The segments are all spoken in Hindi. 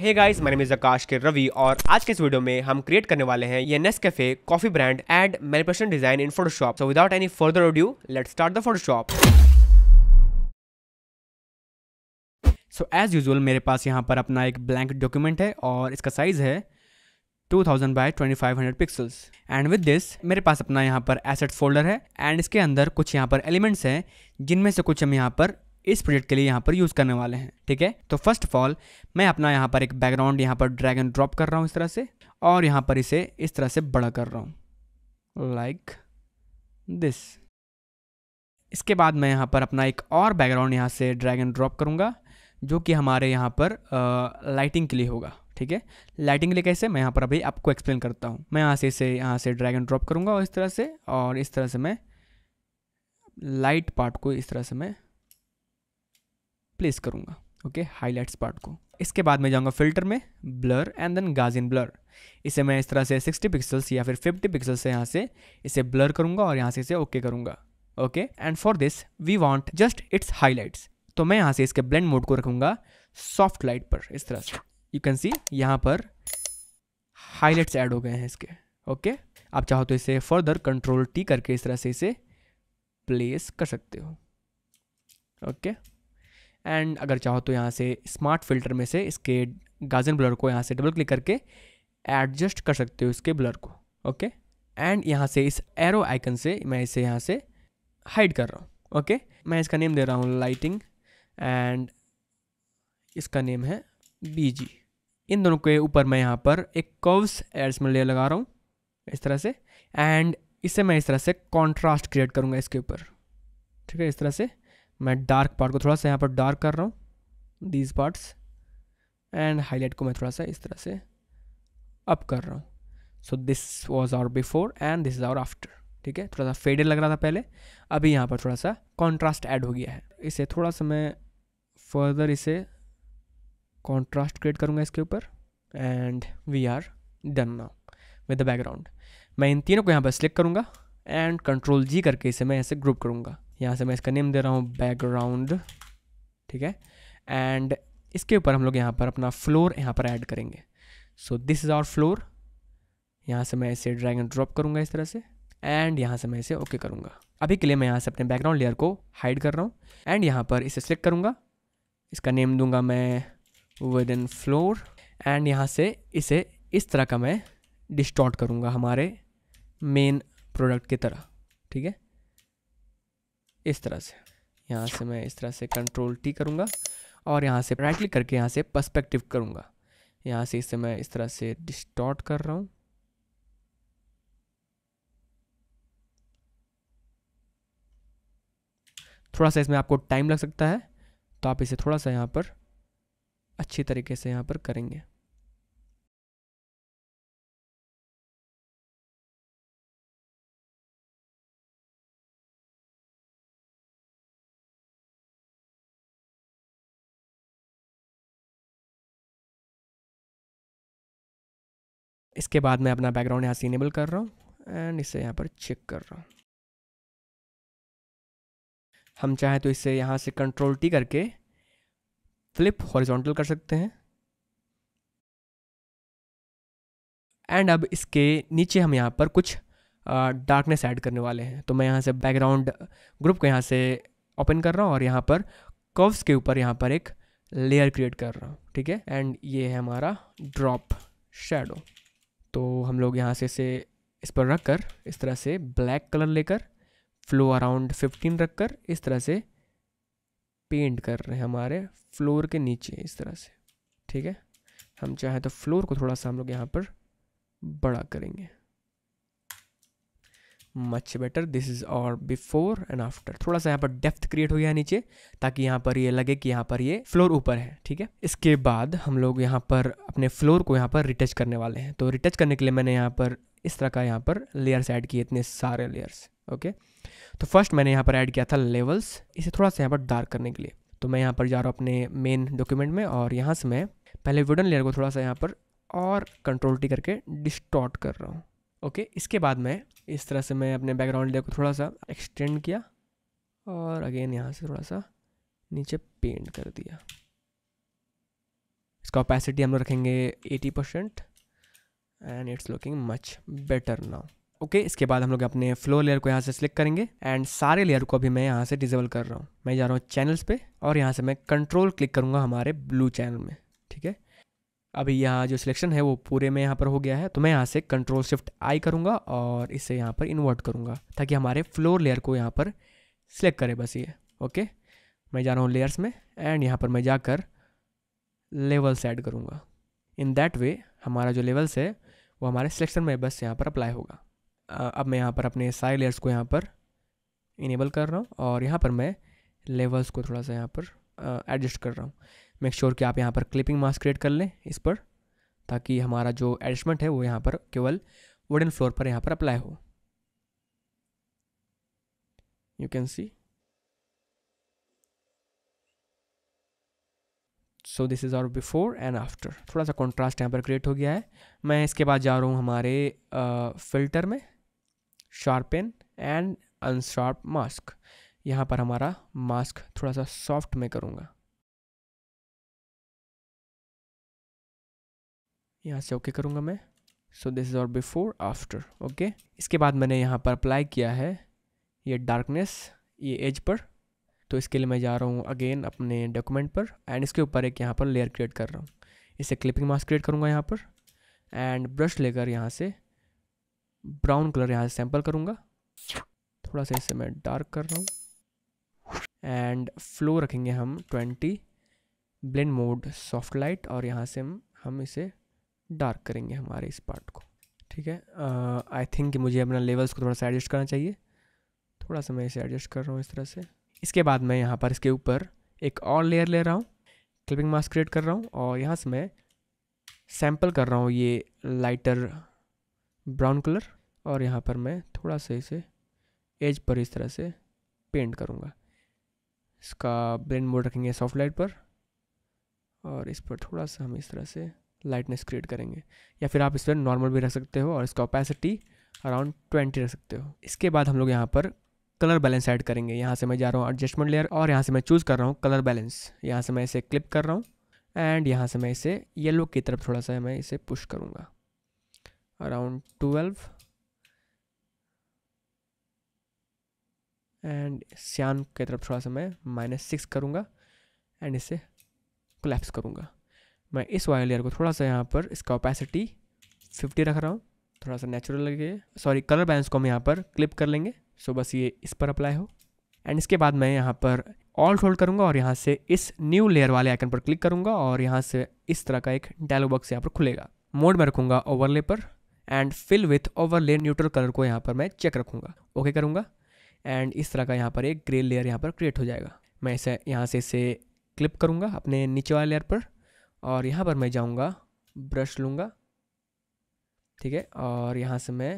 हे गाइस मेरे मिज आकाश के रवि और आज के इस वीडियो में हम क्रिएट करने वाले हैं ये Nescafe coffee brand and manipulation design in Photoshop so without any further audio let start the Photoshop so as usual मेरे पास यहाँ पर अपना एक ब्लैंक डॉक्यूमेंट है और इसका साइज है 2000 thousand by twenty pixels and with this मेरे पास अपना यहाँ पर एसेट फोल्डर है एंड इसके अंदर कुछ यहाँ पर एलिमेंट्स हैं जिनमें से कुछ हम यहाँ पर इस प्रोजेक्ट के लिए यहाँ पर यूज़ करने वाले हैं ठीक है तो फर्स्ट ऑफ ऑल मैं अपना यहाँ पर एक बैकग्राउंड यहाँ पर ड्रैग एंड ड्रॉप कर रहा हूँ इस तरह से और यहाँ पर इसे इस तरह से बड़ा कर रहा हूँ लाइक दिस इसके बाद मैं यहाँ पर अपना एक और बैकग्राउंड यहाँ से ड्रैग एंड ड्रॉप करूँगा जो कि हमारे यहाँ पर आ, लाइटिंग के लिए होगा ठीक है लाइटिंग के लिए कैसे मैं यहाँ पर अभी आपको एक्सप्लेन करता हूँ मैं यहाँ से इसे यहाँ से ड्रैग एंड ड्रॉप करूँगा और इस तरह से और इस तरह से मैं लाइट पार्ट को इस तरह से मैं प्लेस करूँगा ओके हाईलाइट्स पार्ट को इसके बाद मैं जाऊँगा फिल्टर में blur and then gaussian blur इसे मैं इस तरह से 60 पिक्सल्स या फिर 50 पिक्सल्स से यहाँ से इसे ब्लर करूँगा और यहाँ से इसे ओके okay करूँगा okay and for this we want just its highlights तो मैं यहाँ से इसके ब्लेंड मोड को रखूँगा सॉफ्ट लाइट पर इस तरह से यू कैन सी यहाँ पर हाईलाइट्स ऐड हो गए हैं इसके ओके okay? आप चाहो तो इसे फर्दर कंट्रोल टी करके इस तरह से इसे प्लेस कर सकते हो ओके okay? एंड अगर चाहो तो यहाँ से स्मार्ट फिल्टर में से इसके गाजन ब्लर को यहाँ से डबल क्लिक करके एडजस्ट कर सकते हो इसके ब्लर को ओके एंड यहाँ से इस एरो आइकन से मैं इसे यहाँ से हाइड कर रहा हूँ ओके मैं इसका नेम दे रहा हूँ लाइटिंग एंड इसका नेम है बी जी इन दोनों के ऊपर मैं यहाँ पर एक कर्व्स एड्स में ले लगा रहा हूँ इस तरह से एंड इसे मैं इस तरह से कॉन्ट्रास्ट क्रिएट करूँगा इसके ऊपर ठीक है इस तरह से मैं डार्क पार्ट को थोड़ा सा यहाँ पर डार्क कर रहा हूँ दीज पार्ट्स एंड हाईलाइट को मैं थोड़ा सा इस तरह से अप कर रहा हूँ so this was our before and this is our after ठीक है थोड़ा सा फेडेड लग रहा था पहले अभी यहाँ पर थोड़ा सा कॉन्ट्रास्ट ऐड हो गया है इसे थोड़ा सा मैं फर्दर इसे कॉन्ट्रास्ट क्रिएट करूँगा इसके ऊपर and we are done now with the background मैं इन तीनों को यहाँ पर सिलेक्ट करूँगा एंड कंट्रोल जी करके इसे मैं ऐसे ग्रुप करूँगा यहाँ से मैं इसका नेम दे रहा हूँ बैकग्राउंड ठीक है एंड इसके ऊपर हम लोग यहाँ पर अपना फ्लोर यहाँ पर ऐड करेंगे so this is our floor यहाँ से मैं इसे ड्रैग एंड ड्रॉप करूँगा इस तरह से एंड यहाँ से मैं इसे ओके okay करूँगा अभी के लिए मैं यहाँ से अपने बैकग्राउंड लेयर को हाइड कर रहा हूँ एंड यहाँ पर इसे सेलेक्ट करूँगा इसका नेम दूंगा मैं विद इन फ्लोर एंड यहाँ से इसे इस तरह का मैं डिस्टॉर्ट करूँगा हमारे मेन प्रोडक्ट की तरह ठीक है इस तरह से यहाँ अच्छा। से मैं इस तरह से कंट्रोल टी करूँगा और यहाँ से राइट क्लिक करके यहाँ से पर्सपेक्टिव करूँगा यहाँ से इसे मैं इस तरह से डिस्टॉर्ट कर रहा हूँ थोड़ा सा इसमें आपको टाइम लग सकता है तो आप इसे थोड़ा सा यहाँ पर अच्छी तरीके से यहाँ पर करेंगे इसके बाद मैं अपना बैकग्राउंड यहाँ से इनेबल कर रहा हूँ एंड इसे यहाँ पर चेक कर रहा हूँ हम चाहें तो इसे यहाँ से कंट्रोल टी करके फ्लिप हॉरिजॉन्टल कर सकते हैं एंड अब इसके नीचे हम यहाँ पर कुछ डार्कनेस ऐड करने वाले हैं तो मैं यहाँ से बैकग्राउंड ग्रुप को यहाँ से ओपन कर रहा हूँ और यहाँ पर कर्व्स के ऊपर यहाँ पर एक लेयर क्रिएट कर रहा हूँ ठीक है एंड ये है हमारा ड्रॉप शेडो तो हम लोग यहाँ से इसे इस पर रख कर इस तरह से ब्लैक कलर लेकर फ्लो अराउंड फिफ्टीन रख कर इस तरह से पेंट कर रहे हैं हमारे फ्लोर के नीचे इस तरह से ठीक है हम चाहें तो फ्लोर को थोड़ा सा हम लोग यहाँ पर बड़ा करेंगे much better this is our before and after थोड़ा सा यहाँ पर डेप्थ क्रिएट हो गया नीचे ताकि यहाँ पर ये लगे कि यहाँ पर ये फ्लोर ऊपर है ठीक है इसके बाद हम लोग यहाँ पर अपने फ्लोर को यहाँ पर रिटच करने वाले हैं तो रिटच करने के लिए मैंने यहाँ पर इस तरह का यहाँ पर लेयर्स ऐड किए इतने सारे लेयर्स ओके तो फर्स्ट मैंने यहाँ पर ऐड किया था लेवल्स इसे थोड़ा सा यहाँ पर डार्क करने के लिए तो मैं यहाँ पर जा रहा हूँ अपने मेन डॉक्यूमेंट में और यहाँ से मैं पहले वुडन लेयर को थोड़ा सा यहाँ पर और कंट्रोल टी करके डिस्टॉर्ट कर रहा हूँ ओके इसके बाद मैं इस तरह से मैं अपने बैकग्राउंड लेयर को थोड़ा सा एक्सटेंड किया और अगेन यहाँ से थोड़ा सा नीचे पेंट कर दिया इसका ओपेसिटी हम लोग रखेंगे 80 percent and it's looking much better now okay इसके बाद हम लोग अपने फ्लो लेयर को यहाँ से सिलेक्ट करेंगे एंड सारे लेयर को अभी मैं यहाँ से डिजेबल कर रहा हूँ मैं जा रहा हूँ चैनल्स पे और यहाँ से मैं कंट्रोल क्लिक करूँगा हमारे ब्लू चैनल में ठीक है अभी यहाँ जो सिलेक्शन है वो पूरे में यहाँ पर हो गया है तो मैं यहाँ से कंट्रोल शिफ्ट आई करूँगा और इसे यहाँ पर इन्वर्ट करूँगा ताकि हमारे फ्लोर लेयर को यहाँ पर सिलेक्ट करें बस ये ओके मैं जा रहा हूँ लेयर्स में एंड यहाँ पर मैं जाकर लेवल्स ऐड करूँगा इन दैट वे हमारा जो लेवल्स है वो हमारे सिलेक्शन में बस यहाँ पर अप्लाई होगा अब मैं यहाँ पर अपने सारे लेयर्स को यहाँ पर इनेबल कर रहा हूँ और यहाँ पर मैं लेवल्स को थोड़ा सा यहाँ पर एडजस्ट कर रहा हूँ मेक श्योर sure कि आप यहाँ पर क्लिपिंग मास्क क्रिएट कर लें इस पर ताकि हमारा जो एडजस्टमेंट है वो यहाँ पर केवल वुडन फ्लोर पर यहाँ पर अप्लाई हो you can see so this is our before and after थोड़ा सा कॉन्ट्रास्ट यहाँ पर क्रिएट हो गया है मैं इसके बाद जा रहा हूँ हमारे फिल्टर uh, में शार्पन एंड अनशार्प मास्क यहाँ पर हमारा मास्क थोड़ा सा सॉफ्ट में करूँगा यहाँ से ओके करूँगा मैं so this is our before after okay इसके बाद मैंने यहाँ पर अप्लाई किया है ये डार्कनेस ये एज पर तो इसके लिए मैं जा रहा हूँ अगेन अपने डॉक्यूमेंट पर एंड इसके ऊपर एक यहाँ पर लेयर क्रिएट कर रहा हूँ इसे क्लिपिंग मास्क क्रिएट करूँगा यहाँ पर एंड ब्रश लेकर यहाँ से ब्राउन कलर यहाँ से सैम्पल करूँगा थोड़ा सा इसे मैं डार्क कर रहा हूँ एंड फ्लो रखेंगे हम twenty blend mode soft light और यहाँ से हम इसे डार्क करेंगे हमारे इस पार्ट को ठीक है आई थिंक कि मुझे अपना लेवल्स को थोड़ा सा एडजस्ट करना चाहिए थोड़ा सा मैं इसे एडजस्ट कर रहा हूँ इस तरह से इसके बाद मैं यहाँ पर इसके ऊपर एक और लेयर ले रहा हूँ क्लिपिंग मास्क क्रिएट कर रहा हूँ और यहाँ से मैं सैम्पल कर रहा हूँ ये लाइटर ब्राउन कलर और यहाँ पर मैं थोड़ा सा इसे एज पर इस तरह से पेंट करूँगा इसका ब्रेन मोड रखेंगे सॉफ्ट लाइट पर और इस पर थोड़ा सा हम इस तरह से लाइटनेस क्रिएट करेंगे या फिर आप इस पर नॉर्मल भी रख सकते हो और इसका ओपेसिटी अराउंड ट्वेंटी रख सकते हो इसके बाद हम लोग यहाँ पर कलर बैलेंस ऐड करेंगे यहाँ से मैं जा रहा हूँ एडजस्टमेंट लेयर और यहाँ से मैं चूज़ कर रहा हूँ कलर बैलेंस यहाँ से मैं इसे क्लिप कर रहा हूँ एंड यहाँ से मैं इसे येलो की तरफ थोड़ा सा मैं इसे पुश करूँगा अराउंड ट्वेल्व एंड सियान की तरफ थोड़ा सा मैं माइनस सिक्स करूँगा एंड इसे क्लैप्स करूँगा मैं इस वायर लेयर को थोड़ा सा यहाँ पर इसका ओपेसिटी फिफ्टी रख रहा हूँ थोड़ा सा नेचुरल लगे सॉरी कलर बैलेंस को हम यहाँ पर क्लिप कर लेंगे सो बस ये इस पर अप्लाई हो एंड इसके बाद मैं यहाँ पर ऑल्ट होल्ड करूँगा और यहाँ से इस न्यू लेयर वाले आइकन पर क्लिक करूँगा और यहाँ से इस तरह का एक डायलॉग बॉक्स यहाँ पर खुलेगा मोड में रखूँगा ओवरले पर and fill with overlay neutral colour को यहाँ पर मैं चेक रखूँगा ओके करूँगा एंड इस तरह का यहाँ पर एक ग्रे लेयर यहाँ पर क्रिएट हो जाएगा मैं इसे यहाँ से इसे क्लिप करूँगा अपने नीचे वाले लेयर पर और यहाँ पर मैं जाऊँगा ब्रश लूँगा ठीक है और यहाँ से मैं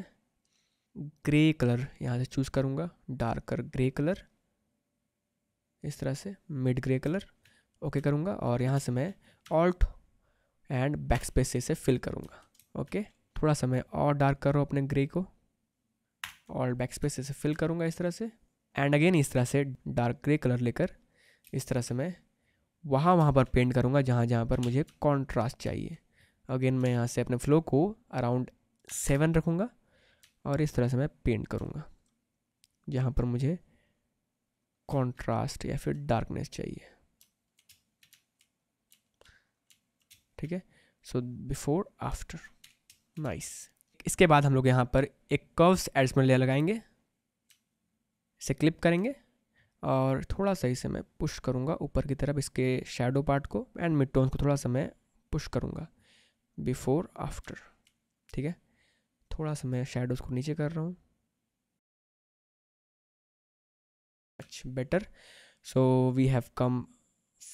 ग्रे कलर यहाँ से चूज़ करूँगा डार्कर ग्रे कलर इस तरह से मिड ग्रे कलर ओके करूँगा और यहाँ से मैं ऑल्ट एंड बैक स्पेस से फिल करूँगा ओके थोड़ा सा मैं और डार्क करूँ अपने ग्रे को और बैक स्पेस से इसे फिल करूँगा इस तरह से एंड अगेन इस तरह से डार्क ग्रे कलर लेकर इस तरह से मैं वहाँ वहाँ पर पेंट करूँगा जहाँ जहाँ पर मुझे कॉन्ट्रास्ट चाहिए अगेन मैं यहाँ से अपने फ्लो को अराउंड सेवन रखूँगा और इस तरह से मैं पेंट करूँगा जहाँ पर मुझे कॉन्ट्रास्ट या फिर डार्कनेस चाहिए ठीक है सो बिफोर आफ्टर नाइस इसके बाद हम लोग यहाँ पर एक कर्व्स एड्समेंट लेयर लगाएंगे इसे क्लिप करेंगे और थोड़ा सही से मैं पुश करूँगा ऊपर की तरफ इसके शेडो पार्ट को एंड मिड टोन को थोड़ा सा मैं पुश करूँगा बिफोर आफ्टर ठीक है थोड़ा सा मैं शेडोज़ को नीचे कर रहा हूँ much better so we have come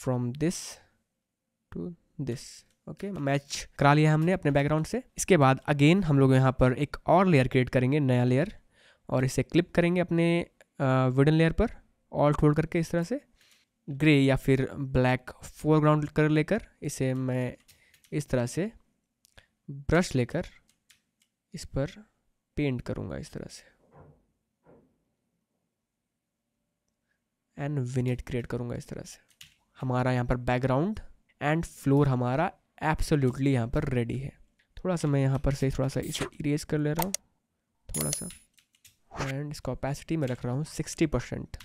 from this to this okay match करा लिया हमने अपने बैकग्राउंड से इसके बाद अगेन हम लोग यहाँ पर एक और लेयर क्रिएट करेंगे नया लेयर और इसे क्लिप करेंगे अपने वुडन लेयर पर ऑल्ट होल्ड करके इस तरह से ग्रे या फिर ब्लैक फोरग्राउंड कर लेकर इसे मैं इस तरह से ब्रश लेकर इस पर पेंट करूँगा इस तरह से एंड विनेट क्रिएट करूँगा इस तरह से हमारा यहाँ पर बैकग्राउंड एंड फ्लोर हमारा एब्सोल्युटली यहाँ पर रेडी है थोड़ा सा मैं यहाँ पर से थोड़ा सा इसे इरेज कर ले रहा हूँ थोड़ा सा एंड इसका ऑपेसिटी में रख रहा हूँ सिक्सटी परसेंट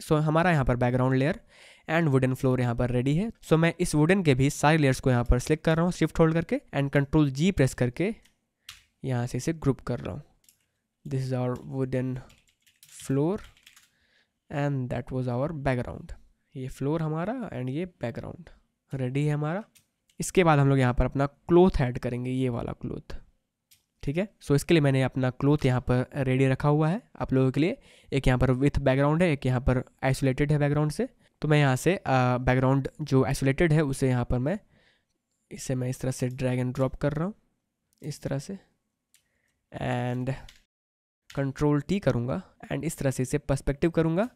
सो so, हमारा यहाँ पर background layer and wooden floor यहाँ पर रेडी है सो so, मैं इस वुडन के भी सारे लेयर्स को यहाँ पर सिलेक्ट कर रहा हूँ शिफ्ट होल्ड करके एंड कंट्रोल जी प्रेस करके यहाँ से इसे ग्रुप कर रहा हूँ this is our wooden floor and that was our background ये फ्लोर हमारा एंड ये बैकग्राउंड रेडी है हमारा इसके बाद हम लोग यहाँ पर अपना क्लोथ ऐड करेंगे ये वाला क्लोथ ठीक है सो इसके लिए मैंने अपना क्लोथ यहाँ पर रेडी रखा हुआ है आप लोगों के लिए एक यहाँ पर विथ बैकग्राउंड है एक यहाँ पर आइसोलेटेड है बैकग्राउंड से तो मैं यहाँ से बैकग्राउंड जो आइसोलेटेड है उसे यहाँ पर मैं इसे मैं इस तरह से ड्रैग एंड ड्रॉप कर रहा हूँ इस तरह से एंड कंट्रोल टी करूँगा एंड इस तरह से इसे पर्सपेक्टिव करूँगा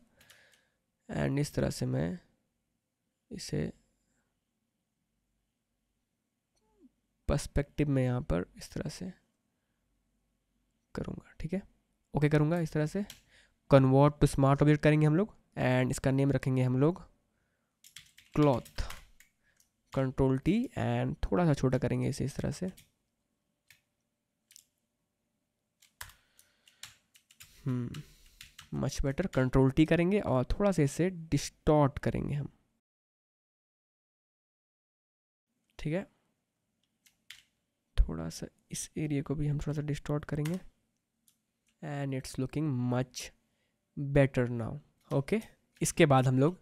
एंड इस तरह से मैं इसे पर्सपेक्टिव में यहाँ पर इस तरह से करूँगा ठीक है ओके करूँगा इस तरह से कन्वर्ट टू स्मार्ट ऑब्जेक्ट करेंगे हम लोग एंड इसका नेम रखेंगे हम लोग क्लॉथ कंट्रोल टी एंड थोड़ा सा छोटा करेंगे इसे इस तरह से मच बेटर कंट्रोल टी करेंगे और थोड़ा सा इसे डिस्टॉर्ट करेंगे हम ठीक है थोड़ा सा इस एरिया को भी हम थोड़ा सा डिस्टॉर्ट करेंगे and it's looking much better now okay इसके बाद हम लोग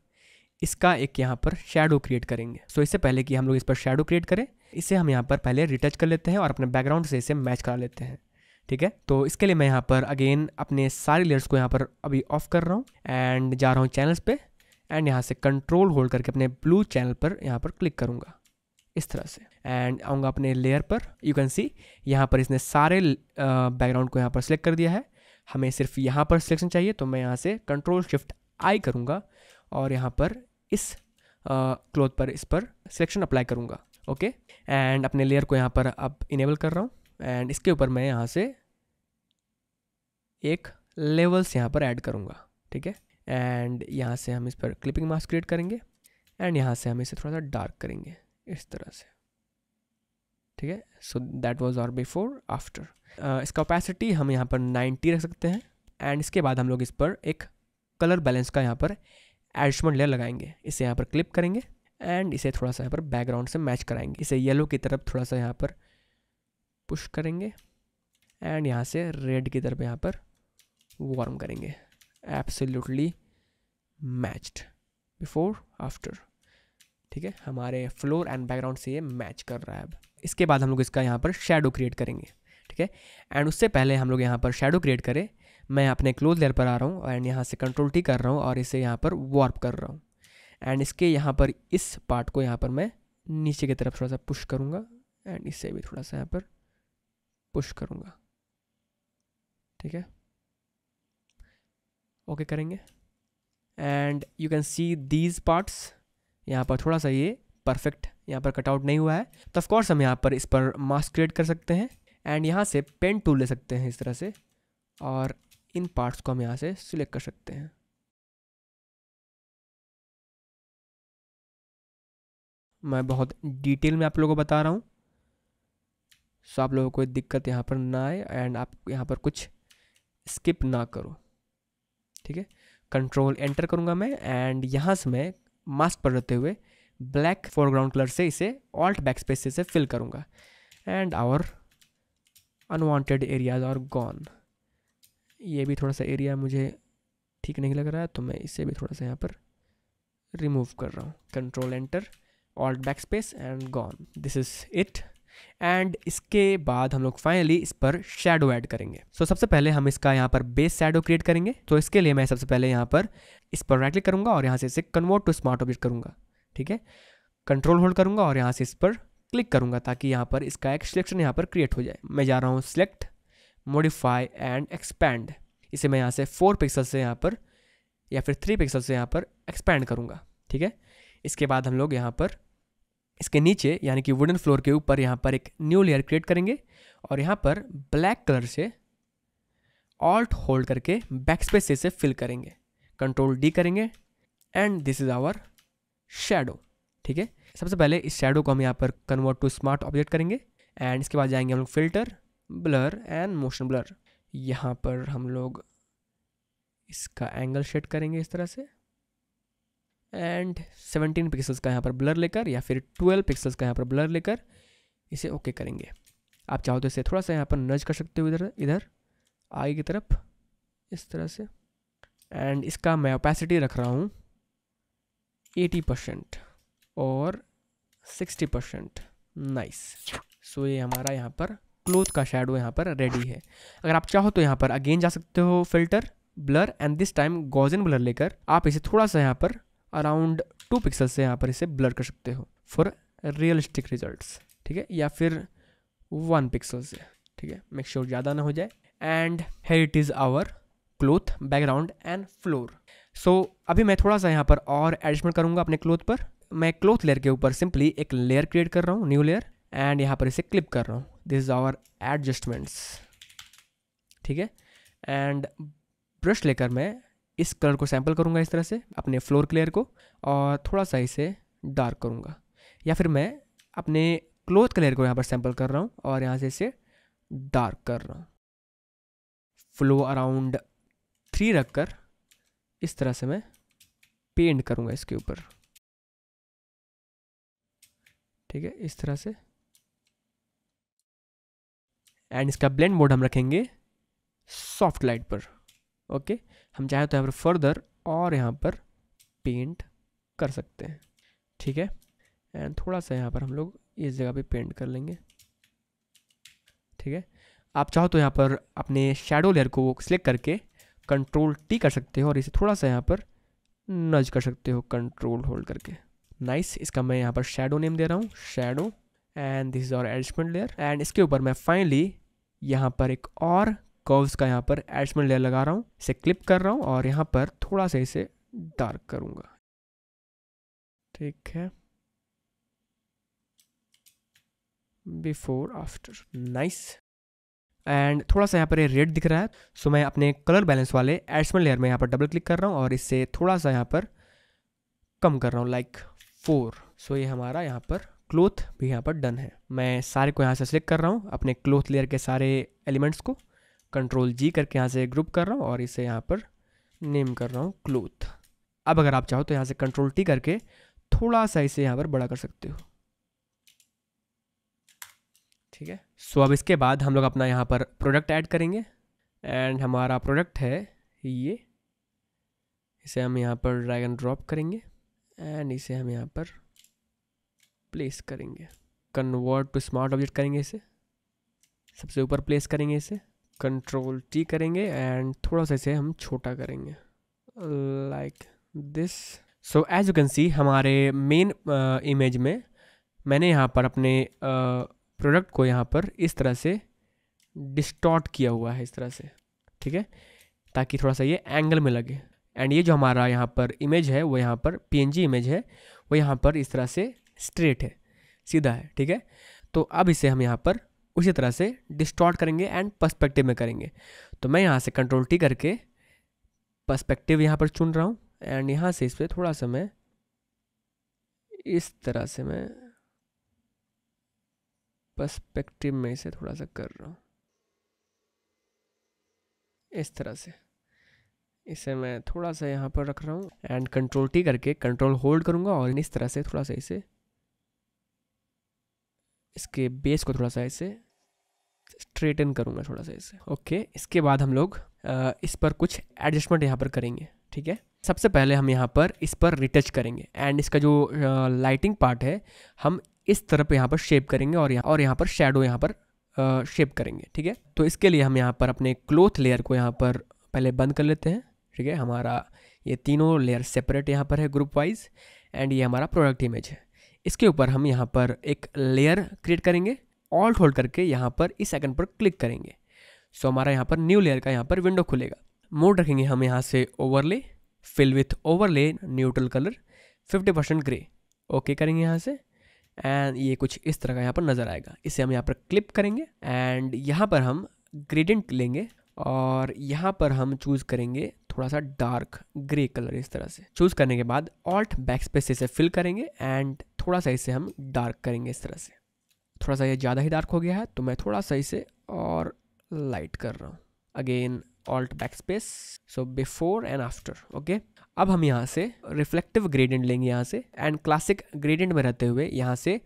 इसका एक यहाँ पर शेडो क्रिएट करेंगे सो so, इससे पहले कि हम लोग इस पर शेडो क्रिएट करें इसे हम यहाँ पर पहले रिटच कर लेते हैं और अपने बैकग्राउंड से इसे मैच करा लेते हैं ठीक है तो इसके लिए मैं यहाँ पर अगेन अपने सारे लेयर्स को यहाँ पर अभी ऑफ कर रहा हूँ एंड जा रहा हूँ चैनल्स पे एंड यहाँ से कंट्रोल होल्ड करके अपने ब्लू चैनल पर यहाँ पर क्लिक करूँगा इस तरह से एंड आऊँगा अपने लेयर पर यू कैन सी यहाँ पर इसने सारे बैकग्राउंड को यहाँ पर सिलेक्ट कर दिया है हमें सिर्फ यहाँ पर सिलेक्शन चाहिए तो मैं यहाँ से कंट्रोल शिफ्ट आई करूँगा और यहाँ पर इस क्लोथ पर इस पर सिलेक्शन अप्लाई करूँगा ओके एंड अपने लेयर को यहाँ पर अब इनेबल कर रहा हूँ एंड इसके ऊपर मैं यहाँ से एक लेवल्स यहाँ पर ऐड करूँगा ठीक है एंड यहाँ से हम इस पर क्लिपिंग मास्क क्रिएट करेंगे एंड यहाँ से हम इसे थोड़ा सा डार्क करेंगे इस तरह से ठीक है so that was our before after इसका ओपेसिटी हम यहाँ पर 90 रख सकते हैं एंड इसके बाद हम लोग इस पर एक कलर बैलेंस का यहाँ पर एडजस्टमेंट लेयर लगाएंगे इसे यहाँ पर क्लिप करेंगे एंड इसे थोड़ा सा यहाँ पर बैकग्राउंड से मैच कराएंगे इसे येलो की तरफ थोड़ा सा यहाँ पर पुश करेंगे एंड यहाँ से रेड की तरफ यहाँ पर वार्म करेंगे एब्सोल्युटली मैच्ड बिफोर आफ्टर ठीक है हमारे फ्लोर एंड बैकग्राउंड से ये मैच कर रहा है इसके बाद हम लोग इसका यहाँ पर शेडो क्रिएट करेंगे ठीक है एंड उससे पहले हम लोग यहाँ पर शेडो क्रिएट करें मैं अपने क्लोथ लेयर पर आ रहा हूँ एंड यहाँ से कंट्रोल टी कर रहा हूँ और इसे यहाँ पर वार्प कर रहा हूँ एंड इसके यहाँ पर इस पार्ट को यहाँ पर मैं नीचे की तरफ थोड़ा सा पुश करूँगा एंड इसे भी थोड़ा सा यहाँ पर पुश करूँगा ठीक है ओके करेंगे and you can see these parts यहाँ पर थोड़ा सा ये परफेक्ट यहाँ पर कटआउट नहीं हुआ है तो ऑफकोर्स हम यहाँ पर इस पर मास्क क्रिएट कर सकते हैं एंड यहाँ से पेन टूल ले सकते हैं इस तरह से और इन पार्ट्स को हम यहाँ से सिलेक्ट कर सकते हैं मैं बहुत डिटेल में आप लोगों को बता रहा हूँ सो आप लोगों को कोई दिक्कत यहाँ पर ना आए एंड आप यहाँ पर कुछ स्किप ना करो ठीक है कंट्रोल एंटर करूँगा मैं एंड यहाँ से मैं मास्क पर रहते हुए ब्लैक फोरग्राउंड कलर से इसे ऑल्ट बैक स्पेस से फिल करूँगा and our unwanted areas are gone ये भी थोड़ा सा एरिया मुझे ठीक नहीं लग रहा है तो मैं इसे भी थोड़ा सा यहाँ पर रिमूव कर रहा हूँ control enter Alt backspace and gone this is it and इसके बाद हम लोग फाइनली इस पर शेडो ऐड करेंगे सो so, सबसे पहले हम इसका यहाँ पर बेस शेडो क्रिएट करेंगे तो इसके लिए मैं सबसे पहले यहाँ पर इस पर राइट क्लिक करूँगा और यहाँ से इसे कन्वर्ट टू स्मार्ट ऑब्जेक्ट करूँगा ठीक है कंट्रोल होल्ड करूँगा और यहाँ से इस पर क्लिक करूँगा ताकि यहाँ पर इसका एक सिलेक्शन यहाँ पर क्रिएट हो जाए मैं जा रहा हूँ सिलेक्ट मोडिफाई एंड एक्सपैंड इसे मैं यहाँ से फोर पिक्सल से यहाँ पर या फिर थ्री पिक्सल से यहाँ पर एक्सपैंड करूँगा ठीक है इसके बाद हम लोग यहाँ पर इसके नीचे यानी कि वुडन फ्लोर के ऊपर यहाँ पर एक न्यू लेयर क्रिएट करेंगे और यहाँ पर ब्लैक कलर से ऑल्ट होल्ड करके बैक स्पेस से फिल करेंगे कंट्रोल डी करेंगे and this is our shadow ठीक है सबसे पहले इस शेडो को हम यहाँ पर कन्वर्ट टू स्मार्ट ऑब्जेक्ट करेंगे एंड इसके बाद जाएंगे हम लोग filter blur and motion blur यहाँ पर हम लोग इसका एंगल शेड करेंगे इस तरह से एंड 17 पिक्सल्स का यहाँ पर ब्लर लेकर या फिर 12 पिक्सल्स का यहाँ पर ब्लर लेकर इसे ओके okay करेंगे आप चाहो तो इसे थोड़ा सा यहाँ पर नज कर सकते हो इधर इधर आगे की तरफ इस तरह से एंड इसका मैं ओपेसिटी रख रहा हूँ 80 परसेंट और 60 परसेंट नाइस सो ये हमारा यहाँ पर क्लोथ का शेडो यहाँ पर रेडी है अगर आप चाहो तो यहाँ पर अगेन जा सकते हो filter blur and this time gaussian blur लेकर आप इसे थोड़ा सा यहाँ पर अराउंड टू पिक्सल से यहाँ पर इसे ब्लर कर सकते हो फॉर रियलिस्टिक रिजल्ट्स ठीक है या फिर वन पिक्सल से ठीक है मेक श्योर ज़्यादा ना हो जाए and here it is our cloth background and floor so अभी मैं थोड़ा सा यहाँ पर और एडजस्टमेंट करूँगा अपने क्लोथ पर मैं क्लोथ लेयर के ऊपर सिंपली एक लेयर क्रिएट कर रहा हूँ न्यू लेयर एंड यहाँ पर इसे क्लिप कर रहा हूँ दिस इज़ आवर एडजस्टमेंट्स ठीक है एंड ब्रश लेकर मैं इस कलर को सैम्पल करूँगा इस तरह से अपने फ्लोर क्लियर को और थोड़ा सा इसे डार्क करूँगा या फिर मैं अपने क्लोथ कलर को यहाँ पर सैम्पल कर रहा हूँ और यहाँ से इसे डार्क कर रहा हूँ फ्लो अराउंड थ्री रख कर इस तरह से मैं पेंट करूँगा इसके ऊपर ठीक है इस तरह से एंड इसका ब्लेंड मोड हम रखेंगे सॉफ्ट लाइट पर ओके हम चाहें तो यहाँ पर फर्दर और यहाँ पर पेंट कर सकते हैं ठीक है एंड थोड़ा सा यहाँ पर हम लोग इस जगह पे पेंट कर लेंगे ठीक है आप चाहो तो यहाँ पर अपने शेडो लेयर को सिलेक्ट करके कंट्रोल टी कर सकते हो और इसे थोड़ा सा यहाँ पर नज कर सकते हो कंट्रोल होल्ड करके नाइस nice, इसका मैं यहाँ पर शेडो नेम दे रहा हूँ shadow and this is our adjustment layer and इसके ऊपर मैं फाइनली यहाँ पर एक और कर्व्स का यहाँ पर एड्स लेयर लगा रहा हूँ इसे क्लिप कर रहा हूँ और यहाँ पर थोड़ा सा इसे डार्क करूँगा ठीक है बिफोर आफ्टर नाइस एंड थोड़ा सा यहाँ पर ये रेड दिख रहा है सो so, मैं अपने कलर बैलेंस वाले एडसमेंट लेयर में यहाँ पर डबल क्लिक कर रहा हूँ और इससे थोड़ा सा यहाँ पर कम कर रहा हूँ लाइक फोर सो ये हमारा यहाँ पर क्लोथ भी यहाँ पर डन है मैं सारे को यहाँ से सेलेक्ट कर रहा हूँ अपने क्लोथ लेयर के सारे एलिमेंट्स को कंट्रोल जी करके यहाँ से ग्रुप कर रहा हूँ और इसे यहाँ पर नेम कर रहा हूँ क्लोथ अब अगर आप चाहो तो यहाँ से कंट्रोल टी करके थोड़ा सा इसे यहाँ पर बड़ा कर सकते हो ठीक है सो अब इसके बाद हम लोग अपना यहाँ पर प्रोडक्ट ऐड करेंगे एंड हमारा प्रोडक्ट है ये इसे हम यहाँ पर ड्रैग एंड ड्रॉप करेंगे एंड इसे हम यहाँ पर प्लेस करेंगे कन्वर्ट टू स्मार्ट ऑब्जेक्ट करेंगे इसे सबसे ऊपर प्लेस करेंगे इसे कंट्रोल टी करेंगे एंड थोड़ा सा इसे हम छोटा करेंगे like this so as you can see हमारे मेन इमेज uh, में मैंने यहाँ पर अपने प्रोडक्ट uh, को यहाँ पर इस तरह से डिस्टॉट किया हुआ है इस तरह से ठीक है ताकि थोड़ा सा ये एंगल में लगे एंड ये जो हमारा यहाँ पर इमेज है वो यहाँ पर पीएनजी इमेज है वो यहाँ पर इस तरह से स्ट्रेट है सीधा है ठीक है तो अब इसे हम यहाँ पर उसी तरह से डिस्टॉर्ट करेंगे एंड पर्सपेक्टिव में करेंगे तो मैं यहाँ से कंट्रोल टी करके पर्सपेक्टिव यहाँ पर चुन रहा हूँ एंड यहाँ से इस पर थोड़ा सा मैं इस तरह से मैं पर्सपेक्टिव में इसे थोड़ा सा कर रहा हूँ इस तरह से इसे मैं थोड़ा सा यहाँ पर रख रहा हूँ एंड कंट्रोल टी करके कंट्रोल होल्ड करूँगा और इस तरह से थोड़ा सा इसे इसके बेस को थोड़ा सा ऐसे स्ट्रेटन करूँगा थोड़ा सा इसे ओके इसके बाद हम लोग इस पर कुछ एडजस्टमेंट यहाँ पर करेंगे ठीक है सबसे पहले हम यहाँ पर इस पर रिटच करेंगे एंड इसका जो लाइटिंग पार्ट है हम इस तरफ यहाँ पर शेप करेंगे और यहाँ और यहाँ पर शेडो यहाँ पर शेप करेंगे ठीक है तो इसके लिए हम यहाँ पर अपने क्लोथ लेयर को यहाँ पर पहले बंद कर लेते हैं ठीक है हमारा ये तीनों लेयर सेपरेट यहाँ पर है ग्रुप वाइज एंड ये हमारा प्रोडक्ट इमेज है इसके ऊपर हम यहाँ पर एक लेयर क्रिएट करेंगे ऑल्ट होल्ड करके यहाँ पर इस आइकन पर क्लिक करेंगे सो हमारा यहाँ पर न्यू लेयर का यहाँ पर विंडो खुलेगा मोड रखेंगे हम यहाँ से overlay fill with overlay neutral colour 50 percent grey okay करेंगे यहाँ से एंड ये कुछ इस तरह का यहाँ पर नज़र आएगा इसे हम यहाँ पर क्लिप करेंगे एंड यहाँ पर हम ग्रेडेंट लेंगे और यहाँ पर हम चूज़ करेंगे थोड़ा सा डार्क ग्रे कलर इस तरह से चूज़ करने के बाद ऑल्ट बैक स्पेस इसे फिल करेंगे एंड थोड़ा सा इसे हम डार्क करेंगे इस तरह से थोड़ा सा ये ज़्यादा ही डार्क हो गया है तो मैं थोड़ा सा इसे और लाइट कर रहा हूँ again Alt backspace so before and after okay अब हम यहाँ से रिफ्लेक्टिव ग्रेडेंट लेंगे यहाँ से एंड क्लासिक ग्रेडियंट में रहते हुए यहाँ से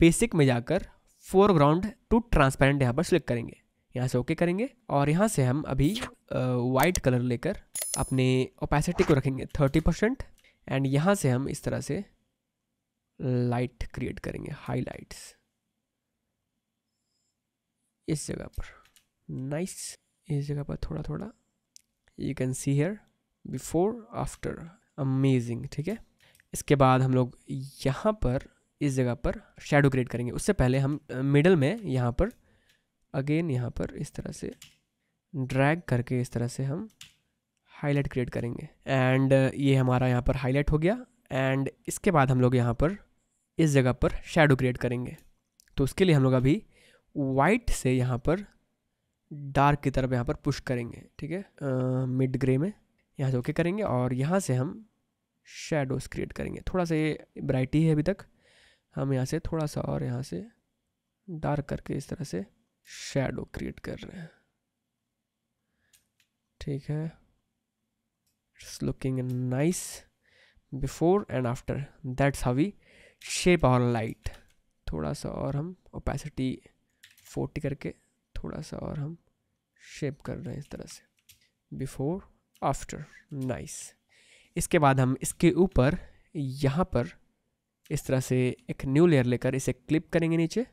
बेसिक में जाकर फोरग्राउंड टू ट्रांसपेरेंट यहाँ पर सिलेक्ट करेंगे यहाँ से ओके okay करेंगे और यहाँ से हम अभी वाइट कलर लेकर अपने ओपेसिटी को रखेंगे थर्टी परसेंट एंड यहाँ से हम इस तरह से लाइट क्रिएट करेंगे हाइलाइट्स इस जगह पर नाइस nice. इस जगह पर थोड़ा थोड़ा you can see here before after amazing ठीक है इसके बाद हम लोग यहाँ पर इस जगह पर शेडो क्रिएट करेंगे उससे पहले हम मिडल में यहाँ पर अगेन यहाँ पर इस तरह से ड्रैग करके इस तरह से हम हाईलाइट क्रिएट करेंगे एंड ये हमारा यहाँ पर हाईलाइट हो गया एंड इसके बाद हम लोग यहाँ पर इस जगह पर शेडो क्रिएट करेंगे तो उसके लिए हम लोग अभी वाइट से यहाँ पर डार्क की तरफ यहाँ पर पुश करेंगे ठीक है मिड ग्रे में यहाँ से ओके करेंगे और यहाँ से हम शेडोज क्रिएट करेंगे थोड़ा सा ये ब्राइट ही है अभी तक हम यहाँ से थोड़ा सा और यहाँ से डार्क करके इस तरह से शेडो क्रिएट कर रहे हैं ठीक है it's looking nice before and after that's हावी शेप और लाइट थोड़ा सा और हम ओपेसिटी फोर्टी करके थोड़ा सा और हम शेप कर रहे हैं इस तरह से बिफोर आफ्टर नाइस इसके बाद हम इसके ऊपर यहाँ पर इस तरह से एक न्यू लेयर लेकर इसे क्लिप करेंगे नीचे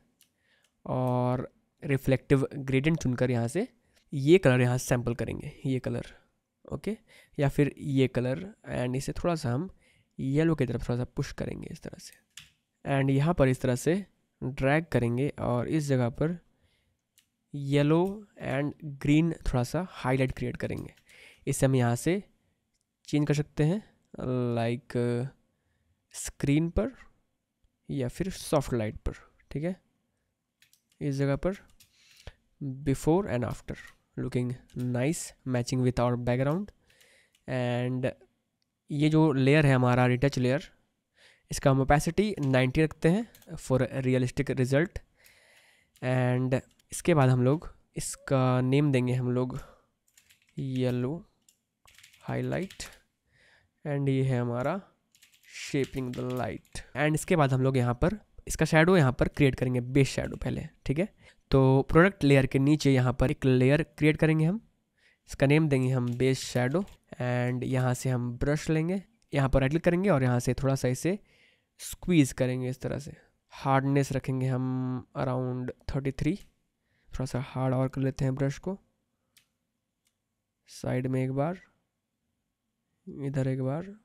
और रिफ्लेक्टिव ग्रेडेंट चुनकर यहाँ से ये कलर यहाँ सैम्पल करेंगे ये कलर ओके या फिर ये कलर एंड इसे थोड़ा सा हम येलो की तरफ थोड़ा सा पुश करेंगे इस तरह से एंड यहाँ पर इस तरह से ड्रैग करेंगे और इस जगह पर येलो एंड ग्रीन थोड़ा सा हाईलाइट क्रिएट करेंगे इसे हम यहाँ से चेंज कर सकते हैं लाइक स्क्रीन uh, पर या फिर सॉफ्ट लाइट पर ठीक है इस जगह पर before and after looking nice matching with our background and ये जो लेयर है हमारा रिटच लेयर इसका हम ओपेसिटी नाइन्टी रखते हैं फॉर रियलिस्टिक रिजल्ट एंड इसके बाद हम लोग इसका नेम देंगे हम लोग येलो हाईलाइट एंड ये है हमारा शेपिंग द लाइट एंड इसके बाद हम लोग यहाँ पर इसका शेडो यहाँ पर क्रिएट करेंगे बेस शेडो पहले ठीक है तो प्रोडक्ट लेयर के नीचे यहाँ पर एक लेयर क्रिएट करेंगे हम इसका नेम देंगे हम बेस शेडो एंड यहाँ से हम ब्रश लेंगे यहाँ पर राइट क्लिक करेंगे और यहाँ से थोड़ा सा इसे स्क्वीज़ करेंगे इस तरह से हार्डनेस रखेंगे हम अराउंड थर्टी थ्री थोड़ा सा हार्ड और कर लेते हैं ब्रश को साइड में एक बार इधर एक बार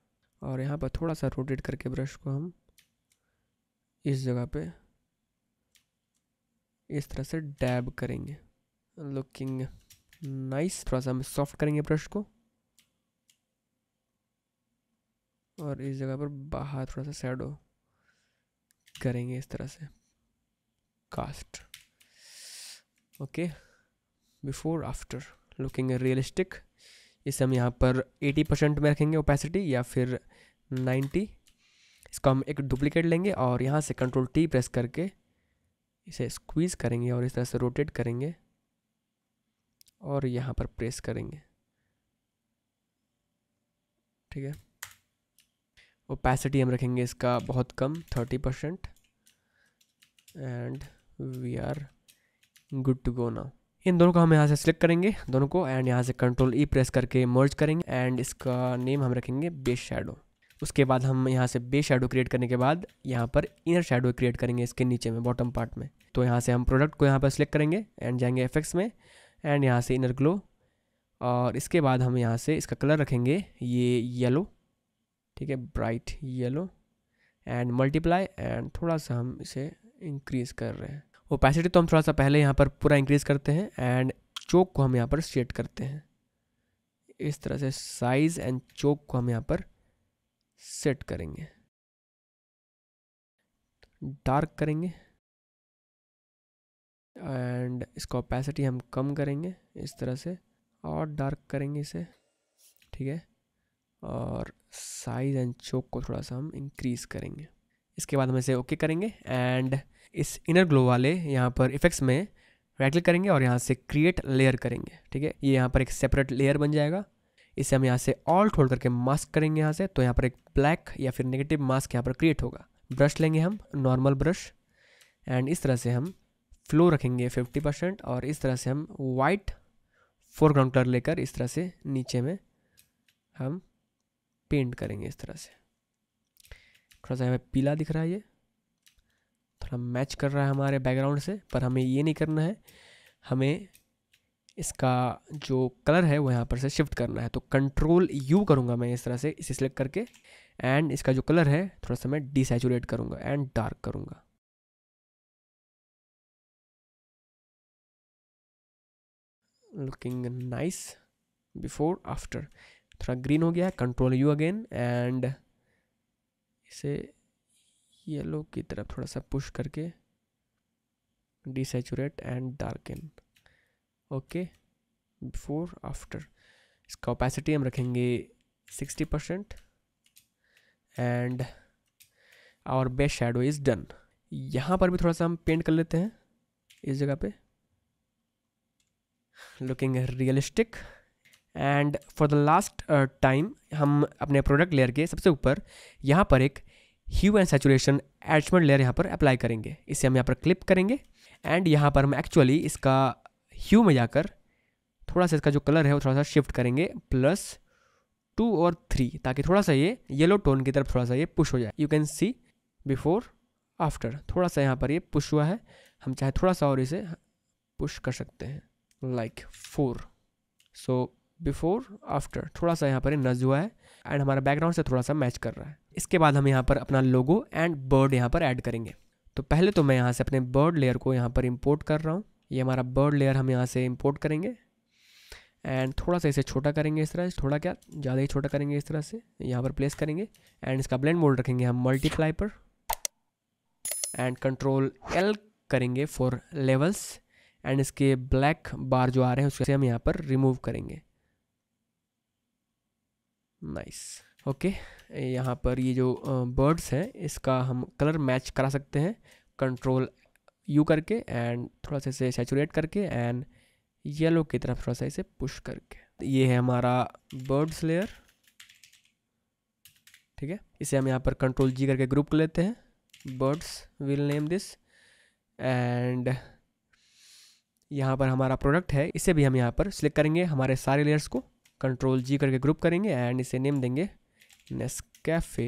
और यहाँ पर थोड़ा सा रोटेट करके ब्रश को हम इस जगह पे इस तरह से डैब करेंगे लुकिंग नाइस थोड़ा सा हम सॉफ्ट करेंगे ब्रश को और इस जगह पर बाहर थोड़ा सा सैडो करेंगे इस तरह से cast okay before after looking realistic इसे हम यहाँ पर 80 परसेंट में रखेंगे ओपेसिटी या फिर 90 इसका हम एक डुप्लीकेट लेंगे और यहाँ से कंट्रोल टी प्रेस करके इसे स्क्वीज़ करेंगे और इस तरह से रोटेट करेंगे और यहाँ पर प्रेस करेंगे ठीक है ओपेसिटी हम रखेंगे इसका बहुत कम thirty percent and we are good to go now इन दोनों को हम यहाँ से सिलेक्ट करेंगे दोनों को एंड यहाँ से कंट्रोल ई प्रेस करके मर्ज करेंगे एंड इसका नेम हम रखेंगे बेस शेडो उसके बाद हम यहाँ से बेस शेडो क्रिएट करने के बाद यहाँ पर इनर शेडो क्रिएट करेंगे इसके नीचे में बॉटम पार्ट में तो यहाँ से हम प्रोडक्ट को यहाँ पर सिलेक्ट करेंगे एंड जाएंगे एफेक्ट्स में एंड यहाँ से इनर ग्लो और इसके बाद हम यहाँ से इसका कलर रखेंगे ये येलो ठीक है bright yellow and multiply and थोड़ा सा हम इसे इंक्रीज़ कर रहे हैं ओपेसिटी तो हम थोड़ा सा पहले यहाँ पर पूरा इंक्रीज़ करते हैं एंड चौक को हम यहाँ पर सेट करते हैं इस तरह से साइज़ एंड चौक को हम यहाँ पर सेट करेंगे डार्क करेंगे एंड इसको ओपेसिटी हम कम करेंगे इस तरह से और डार्क करेंगे इसे ठीक है और साइज़ एंड चोक को थोड़ा सा हम इंक्रीज़ करेंगे इसके बाद हम इसे ओके करेंगे एंड इस इनर ग्लो वाले यहाँ पर इफेक्ट्स में राइट क्लिक करेंगे और यहाँ से क्रिएट लेयर करेंगे ठीक है ये यहाँ पर एक सेपरेट लेयर बन जाएगा इसे हम यहाँ से ऑल ठोल करके मास्क करेंगे यहाँ से तो यहाँ पर एक ब्लैक या फिर नेगेटिव मास्क यहाँ पर क्रिएट होगा ब्रश लेंगे हम नॉर्मल ब्रश एंड इस तरह से हम फ्लो रखेंगे 50 परसेंट और इस तरह से हम वाइट फोरग्राउंड कलर लेकर इस तरह से नीचे में हम पेंट करेंगे इस तरह से थोड़ा सा हमें पीला दिख रहा है ये थोड़ा मैच कर रहा है हमारे बैकग्राउंड से पर हमें ये नहीं करना है हमें इसका जो कलर है वो यहाँ पर से शिफ्ट करना है तो कंट्रोल यू करूँगा मैं इस तरह से इसे सिलेक्ट करके एंड इसका जो कलर है थोड़ा सा मैं डिसेचुरेट करूँगा एंड डार्क करूँगा लुकिंग नाइस बिफोर आफ्टर थोड़ा ग्रीन हो गया है कंट्रोल यू अगेन एंड इसे येलो की तरफ थोड़ा सा पुश करके desaturate and darken okay before after इसका ओपेसिटी हम रखेंगे sixty percent and our best shadow is done यहाँ पर भी थोड़ा सा हम पेंट कर लेते हैं इस जगह पे looking realistic and for the last time हम अपने प्रोडक्ट लेयर के सबसे ऊपर यहाँ पर एक hue and saturation adjustment layer यहाँ पर अप्लाई करेंगे इसे हम यहाँ पर क्लिप करेंगे एंड यहाँ पर हम एक्चुअली इसका ह्यू में जाकर थोड़ा सा इसका जो कलर है वो थोड़ा सा शिफ्ट करेंगे प्लस टू और थ्री ताकि थोड़ा सा ये येलो टोन की तरफ थोड़ा सा ये पुश हो जाए you can see before after थोड़ा सा यहाँ पर ये पुश हुआ है हम चाहे थोड़ा सा और इसे पुश कर सकते हैं like four so before after थोड़ा सा यहाँ पर नज हुआ है एंड हमारा बैकग्राउंड से थोड़ा सा मैच कर रहा है इसके बाद हम यहाँ पर अपना लोगो एंड बर्ड यहाँ पर ऐड करेंगे तो पहले तो मैं यहाँ से अपने बर्ड लेयर को यहाँ पर इम्पोर्ट कर रहा हूँ ये हमारा बर्ड लेयर हम यहाँ से इम्पोर्ट करेंगे एंड थोड़ा सा इसे छोटा करेंगे इस तरह से थोड़ा क्या ज़्यादा ही छोटा करेंगे इस तरह से यहाँ पर प्लेस करेंगे एंड इसका ब्लेंड मोड रखेंगे हम मल्टीप्लाई पर एंड कंट्रोल एल करेंगे फॉर लेवल्स एंड इसके ब्लैक बार जो आ रहे हैं उससे हम यहाँ पर रिमूव करेंगे नाइस ओके eh, यहाँ पर ये जो बर्ड्स हैं इसका हम कलर मैच करा सकते हैं कंट्रोल यू करके एंड थोड़ा सा इसे सेचूरेट करके एंड येलो की तरफ थोड़ा सा इसे पुश करके ये है हमारा बर्ड्स लेयर ठीक है इसे हम यहाँ पर कंट्रोल जी करके ग्रुप कर लेते हैं birds will name this and यहाँ पर हमारा प्रोडक्ट है इसे भी हम यहाँ पर सिलेक्ट करेंगे हमारे सारे लेयर्स को कंट्रोल जी करके ग्रुप करेंगे एंड इसे नेम देंगे नेस्कैफे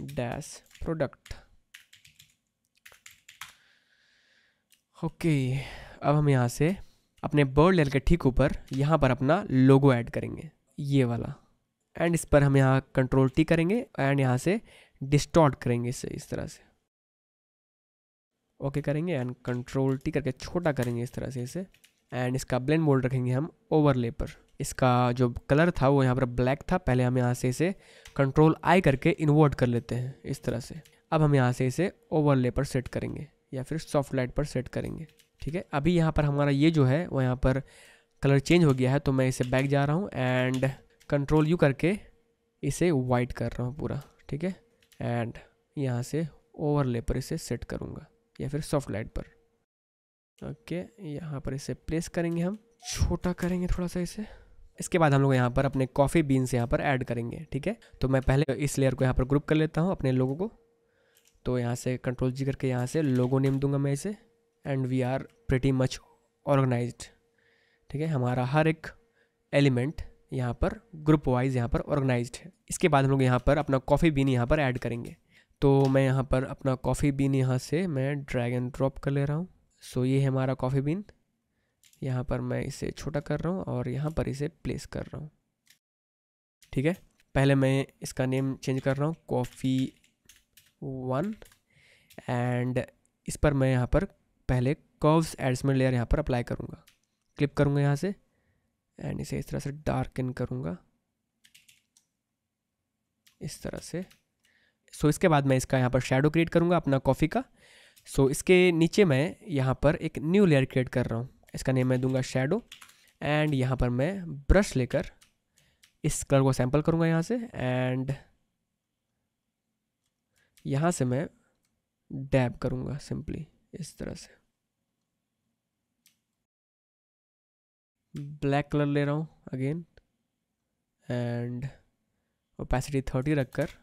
डैश प्रोडक्ट ओके अब हम यहाँ से अपने बर्ड लेल के ठीक ऊपर यहाँ पर अपना लोगो ऐड करेंगे ये वाला एंड इस पर हम यहाँ कंट्रोल टी करेंगे एंड यहाँ से डिस्टॉर्ट करेंगे इसे इस तरह से ओके okay करेंगे एंड कंट्रोल टी करके छोटा करेंगे इस तरह से इसे एंड इसका ब्लेंड मोड रखेंगे हम ओवरले पर इसका जो कलर था वो यहाँ पर ब्लैक था पहले हम यहाँ से इसे कंट्रोल आई करके इन्वर्ट कर लेते हैं इस तरह से अब हम यहाँ से इसे ओवरले पर सेट करेंगे या फिर सॉफ्ट लाइट पर सेट करेंगे ठीक है अभी यहाँ पर हमारा ये जो है वो यहाँ पर कलर चेंज हो गया है तो मैं इसे बैक जा रहा हूँ एंड कंट्रोल यू करके इसे वाइट कर रहा हूँ पूरा ठीक है एंड यहाँ से ओवरले पर इसे सेट करूँगा या फिर सॉफ्ट लाइट पर ओके यहाँ पर इसे प्लेस करेंगे हम छोटा करेंगे थोड़ा सा इसे इसके बाद हम लोग यहाँ पर अपने कॉफ़ी बीन्स यहाँ पर ऐड करेंगे ठीक है तो मैं पहले इस लेयर को यहाँ पर ग्रुप कर लेता हूँ अपने लोगों को तो यहाँ से कंट्रोल जी करके यहाँ से लोगो नेम दूंगा मैं इसे and we are pretty much organise ठीक है हमारा हर एक एलिमेंट यहाँ पर ग्रुप वाइज यहाँ पर ऑर्गेनाइज है इसके बाद हम लोग यहाँ पर अपना कॉफ़ी बीन यहाँ पर ऐड करेंगे तो मैं यहाँ पर अपना कॉफ़ी बीन यहाँ से मैं ड्रैग एंड ड्रॉप कर ले रहा हूँ सो ये है हमारा कॉफ़ी बीन यहाँ पर मैं इसे छोटा कर रहा हूँ और यहाँ पर इसे प्लेस कर रहा हूँ ठीक है पहले मैं इसका नेम चेंज कर रहा हूँ कॉफ़ी वन एंड इस पर मैं यहाँ पर पहले कर्व्स एडजमेंट लेयर यहाँ पर अप्लाई करूँगा क्लिप करूँगा यहाँ से एंड इसे इस तरह से डार्क इन करूँगा इस तरह से सो so, इसके बाद मैं इसका यहाँ पर शेडो क्रिएट करूँगा अपना कॉफ़ी का सो so, इसके नीचे मैं यहाँ पर एक न्यू लेयर क्रिएट कर रहा हूँ इसका नेम मैं दूंगा शेडो एंड यहाँ पर मैं ब्रश लेकर इस कलर को सैम्पल करूँगा यहाँ से एंड यहाँ से मैं डैब करूँगा सिंपली इस तरह से ब्लैक कलर ले रहा हूँ अगेन एंड ओपेसिटी थर्टी रख कर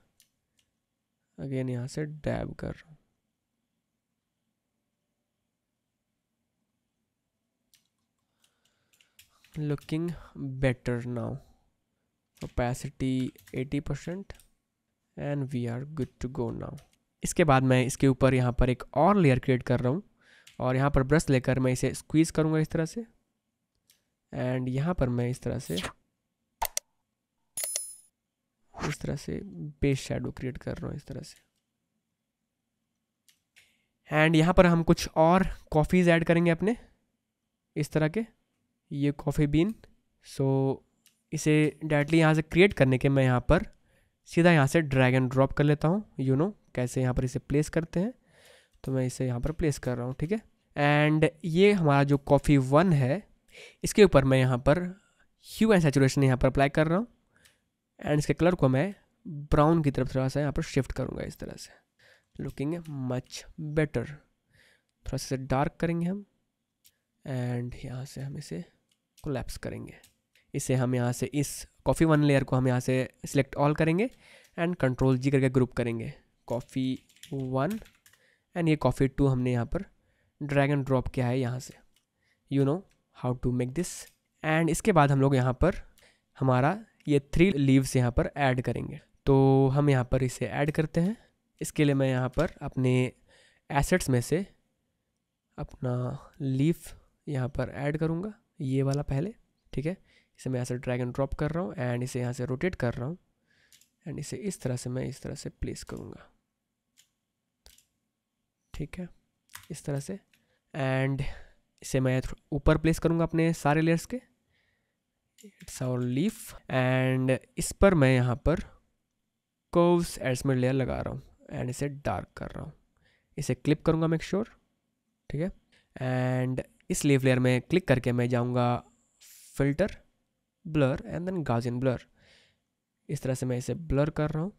अगेन यहाँ से डैब कर रहा हूँ looking better now opacity 80% and we are good to go now इसके बाद मैं इसके ऊपर यहाँ पर एक और लेयर क्रिएट कर रहा हूँ और यहाँ पर ब्रश लेकर मैं इसे स्क्वीज़ करूँगा इस तरह से एंड यहाँ पर मैं इस तरह से इस तरह से बेस शेडो क्रिएट कर रहा हूँ इस तरह से एंड यहाँ पर हम कुछ और कॉफ़ीज़ ऐड करेंगे अपने इस तरह के ये कॉफ़ी बीन सो इसे डायरेक्टली यहाँ से क्रिएट करने के मैं यहाँ पर सीधा यहाँ से ड्रैग एंड ड्रॉप कर लेता हूँ यू नो कैसे यहाँ पर इसे प्लेस करते हैं तो मैं इसे यहाँ पर प्लेस कर रहा हूँ ठीक है एंड ये हमारा जो कॉफ़ी वन है इसके ऊपर मैं यहाँ पर ह्यू एंड सेचुरेशन यहाँ पर अप्लाई कर रहा हूँ एंड इसके कलर को मैं ब्राउन की तरफ थोड़ा सा यहाँ पर शिफ्ट करूँगा इस तरह से लुकिंग मच बेटर थोड़ा सा डार्क करेंगे हम एंड यहाँ से हम इसे को लैप्स करेंगे इसे हम यहाँ से इस कॉफ़ी वन लेयर को हम यहाँ से सिलेक्ट ऑल करेंगे एंड कंट्रोल जी करके ग्रुप करेंगे कॉफ़ी वन एंड ये कॉफ़ी टू हमने यहाँ पर ड्रैग एंड ड्रॉप किया है यहाँ से you know how to make this and इसके बाद हम लोग यहाँ पर हमारा ये थ्री लीव्स यहाँ पर ऐड करेंगे तो हम यहाँ पर इसे ऐड करते हैं इसके लिए मैं यहाँ पर अपने एसेट्स में से अपना लीफ यहाँ पर ऐड करूँगा ये वाला पहले ठीक है इसे मैं यहाँ से ड्रैग एंड ड्रॉप कर रहा हूँ एंड इसे यहाँ से रोटेट कर रहा हूँ एंड इसे इस तरह से मैं इस तरह से प्लेस करूँगा ठीक है इस तरह से एंड इसे मैं ऊपर प्लेस करूँगा अपने सारे लेयर्स के इट्स आवर लीफ एंड इस पर मैं यहाँ पर कर्व्स एडसमेट लेयर लगा रहा हूँ एंड इसे डार्क कर रहा हूँ इसे क्लिप करूँगा मेक श्योर ठीक है एंड इस लेफ लेयर में क्लिक करके मैं जाऊँगा filter blur and then Gaussian blur इस तरह से मैं इसे ब्लर कर रहा हूँ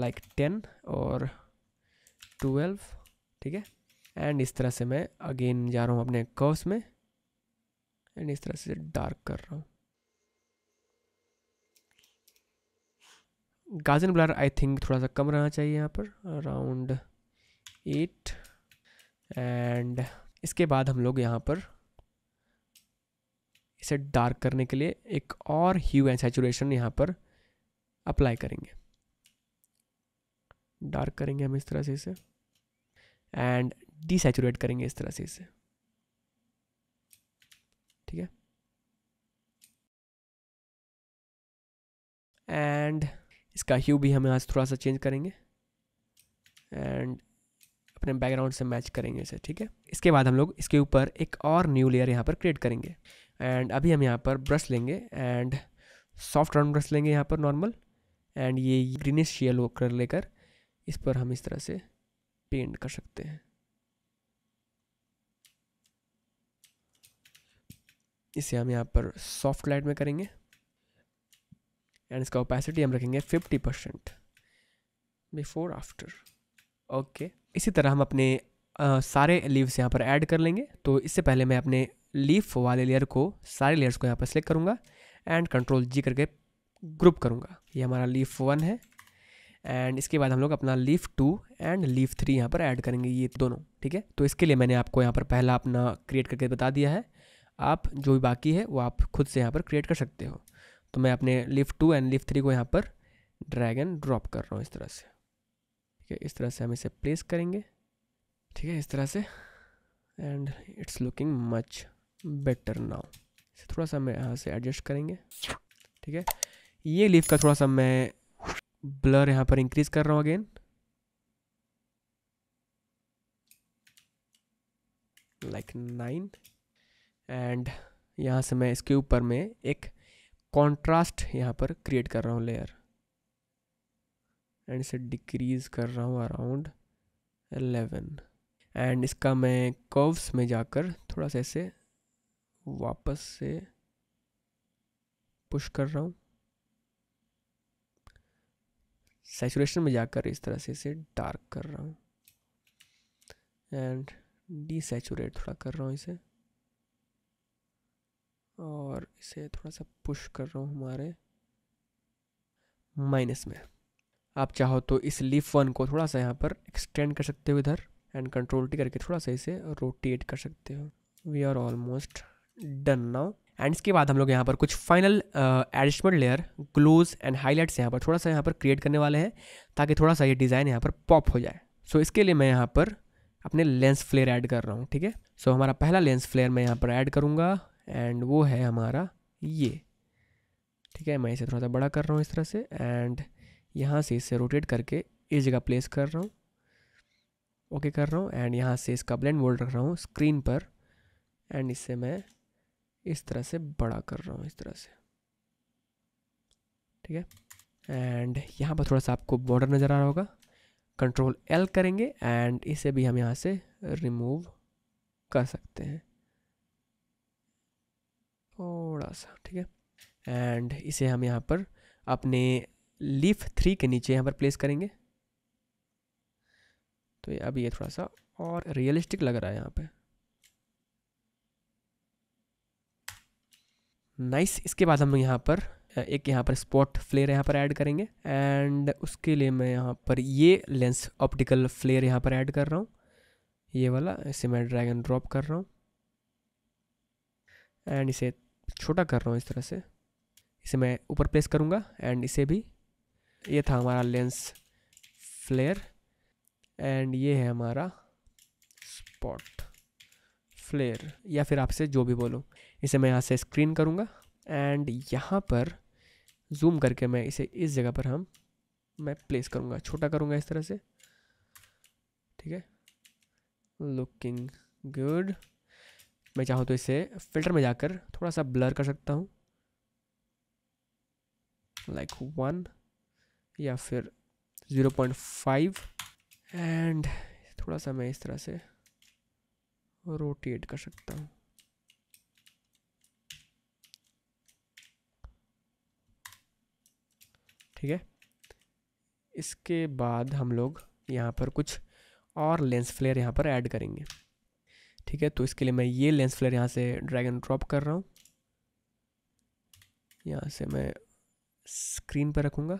लाइक टेन और ट्वेल्व ठीक है एंड इस तरह से मैं अगेन जा रहा हूँ अपने कर्व्स में एंड इस तरह से डार्क कर रहा हूँ गार्जन ब्लर आई थिंक थोड़ा सा कम रहना चाहिए यहाँ पर अराउंड एट एंड इसके बाद हम लोग यहाँ पर इसे डार्क करने के लिए एक और ह्यू एंड सेचुरेशन यहाँ पर अप्लाई करेंगे डार्क करेंगे हम इस तरह से इसे एंड डिसेचुरेट करेंगे इस तरह से इसे ठीक है एंड इसका ह्यू भी हम से थोड़ा सा चेंज करेंगे एंड अपने बैकग्राउंड से मैच करेंगे इसे ठीक है इसके बाद हम लोग इसके ऊपर एक और न्यू लेयर यहाँ पर क्रिएट करेंगे एंड अभी हम यहाँ पर ब्रश लेंगे एंड सॉफ्ट राउंड ब्रश लेंगे यहाँ पर नॉर्मल एंड ये ग्रीनिश येलो कर लेकर इस पर हम इस तरह से पेंट कर सकते हैं इसे हम यहाँ पर सॉफ्ट लाइट में करेंगे एंड इसका ओपेसिटी हम रखेंगे fifty percent before after okay इसी तरह हम अपने आ, सारे लीव्स यहाँ पर ऐड कर लेंगे तो इससे पहले मैं अपने लीफ वाले लेयर को सारे लेयर्स को यहाँ पर सेलेक्ट करूँगा एंड कंट्रोल जी करके ग्रुप करूँगा ये हमारा लीफ वन है एंड इसके बाद हम लोग अपना leaf two and leaf three यहाँ पर ऐड करेंगे ये दोनों ठीक है तो इसके लिए मैंने आपको यहाँ पर पहला अपना क्रिएट करके बता दिया है आप जो भी बाकी है वो आप खुद से यहाँ पर क्रिएट कर सकते हो तो मैं अपने lift two and lift three को यहाँ पर ड्रैगन ड्रॉप कर रहा हूँ इस तरह से ठीक है इस तरह से हम इसे प्लेस करेंगे ठीक है इस तरह से and it's looking much better now इसे थोड़ा सा मैं यहाँ से एडजस्ट करेंगे ठीक है ये लीफ का थोड़ा सा मैं ब्लर यहाँ पर इंक्रीज कर रहा हूँ अगेन लाइक नाइन एंड यहाँ से मैं इसके ऊपर में एक कंट्रास्ट यहाँ पर क्रिएट कर रहा हूँ लेयर एंड इसे डिक्रीज़ कर रहा हूँ अराउंड एलेवन एंड इसका मैं कर्व्स में जाकर थोड़ा सा इसे वापस से पुश कर रहा हूँ सेचुरेशन में जाकर इस तरह से इसे डार्क कर रहा हूँ एंड डीसेचुरेट थोड़ा कर रहा हूँ इसे और इसे थोड़ा सा पुश कर रहा हूँ हमारे माइनस में आप चाहो तो इस लीफ वन को थोड़ा सा यहाँ पर एक्सटेंड कर सकते हो इधर एंड कंट्रोल टी करके थोड़ा सा इसे रोटेट कर सकते हो we are almost done now and इसके बाद हम लोग यहाँ पर कुछ final adjustment layer glows and highlights यहाँ पर थोड़ा सा यहाँ पर क्रिएट करने वाले हैं ताकि थोड़ा सा ये डिज़ाइन यहाँ पर पॉप हो जाए सो so, इसके लिए मैं यहाँ पर अपने लेंस फ्लेयर ऐड कर रहा हूँ ठीक है सो हमारा पहला लेंस फ्लेयर मैं यहाँ पर ऐड करूँगा एंड वो है हमारा ये ठीक है मैं इसे थोड़ा सा बड़ा कर रहा हूँ इस तरह से एंड यहाँ से इसे रोटेट करके इस जगह प्लेस कर रहा हूँ ओके कर रहा हूँ एंड यहाँ से इसका ब्लेंड मोल्ड रख रहा हूँ स्क्रीन पर एंड इससे मैं इस तरह से बड़ा कर रहा हूँ इस तरह से ठीक है एंड यहाँ पर थोड़ा सा आपको बॉर्डर नज़र आ रहा होगा कंट्रोल एल करेंगे एंड इसे भी हम यहाँ से रिमूव कर सकते हैं थोड़ा सा ठीक है एंड इसे हम यहाँ पर अपने लीफ थ्री के नीचे यहाँ पर प्लेस करेंगे तो अभी ये थोड़ा सा और रियलिस्टिक लग रहा है यहाँ पे नाइस nice. इसके बाद हम यहाँ पर एक यहाँ पर स्पॉट फ्लेयर यहाँ पर ऐड करेंगे एंड उसके लिए मैं यहाँ पर ये लेंस ऑप्टिकल फ्लेयर यहाँ पर ऐड कर रहा हूँ ये वाला इसे मैं ड्रैग एंड ड्रॉप कर रहा हूँ एंड इसे छोटा कर रहा हूँ इस तरह से इसे मैं ऊपर प्लेस करूँगा एंड इसे भी ये था हमारा लेंस फ्लेयर एंड ये है हमारा स्पॉट फ्लेयर या फिर आपसे जो भी बोलो इसे मैं यहाँ से स्क्रीन करूँगा एंड यहाँ पर जूम करके मैं इसे इस जगह पर हम मैं प्लेस करूँगा छोटा करूँगा इस तरह से ठीक है लुकिंग गुड मैं चाहूँ तो इसे फिल्टर में जाकर थोड़ा सा ब्लर कर सकता हूँ लाइक वन या फिर ज़ीरो पॉइंट फाइव एंड थोड़ा सा मैं इस तरह से रोटेट कर सकता हूँ ठीक है इसके बाद हम लोग यहाँ पर कुछ और लेंस फ्लेयर यहाँ पर ऐड करेंगे ठीक है तो इसके लिए मैं ये लेंस फ्लेयर यहाँ से ड्रैगन ड्रॉप कर रहा हूँ यहाँ से मैं स्क्रीन पर रखूँगा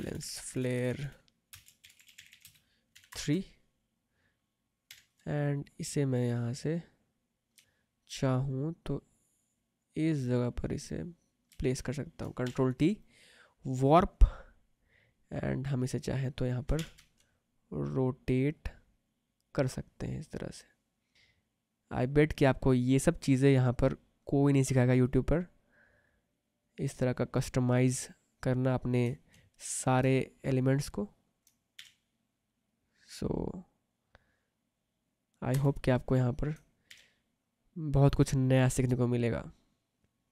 lens flare थ्री एंड इसे मैं यहाँ से चाहूँ तो इस जगह पर इसे प्लेस कर सकता हूँ कंट्रोल टी वार्प एंड हम इसे चाहें तो यहाँ पर रोटेट कर सकते हैं इस तरह से आई बेट कि आपको ये सब चीज़ें यहाँ पर कोई नहीं सिखाएगा यूट्यूब पर इस तरह का कस्टमाइज़ करना अपने सारे एलिमेंट्स को सो आई होप कि आपको यहाँ पर बहुत कुछ नया सीखने को मिलेगा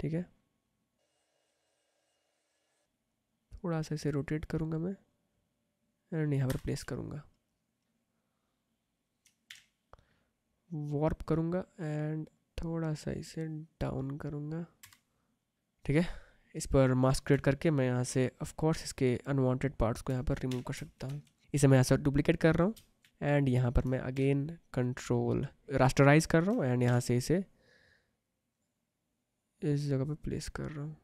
ठीक है थोड़ा सा इसे रोटेट करूँगा मैं एंड यहाँ पर प्लेस करूँगा वार्प करूँगा एंड थोड़ा सा इसे डाउन करूँगा ठीक है इस पर मास्क क्रिएट करके मैं यहाँ से ऑफ कोर्स इसके अनवांटेड पार्ट्स को यहाँ पर रिमूव कर सकता हूँ इसे मैं यहाँ से डुप्लिकेट कर रहा हूँ एंड यहाँ पर मैं अगेन कंट्रोल रास्टराइज कर रहा हूँ एंड यहाँ से इसे इस जगह पर प्लेस कर रहा हूँ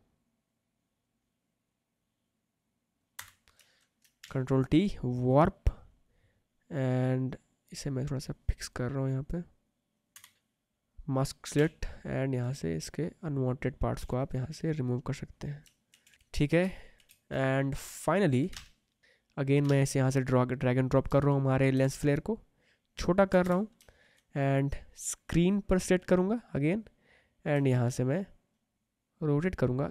कंट्रोल टी वार्प एंड इसे मैं थोड़ा सा फिक्स कर रहा हूँ यहाँ पर मास्क सेलेक्ट एंड यहाँ से इसके अनवांटेड पार्ट्स को आप यहाँ से रिमूव कर सकते हैं ठीक है एंड फाइनली अगेन मैं इसे यहाँ से ड्रॉ ड्रैग एंड ड्रॉप कर रहा हूँ हमारे लेंस फ्लेयर को छोटा कर रहा हूँ एंड स्क्रीन पर सेट करूँगा अगेन एंड यहाँ से मैं रोटेट करूँगा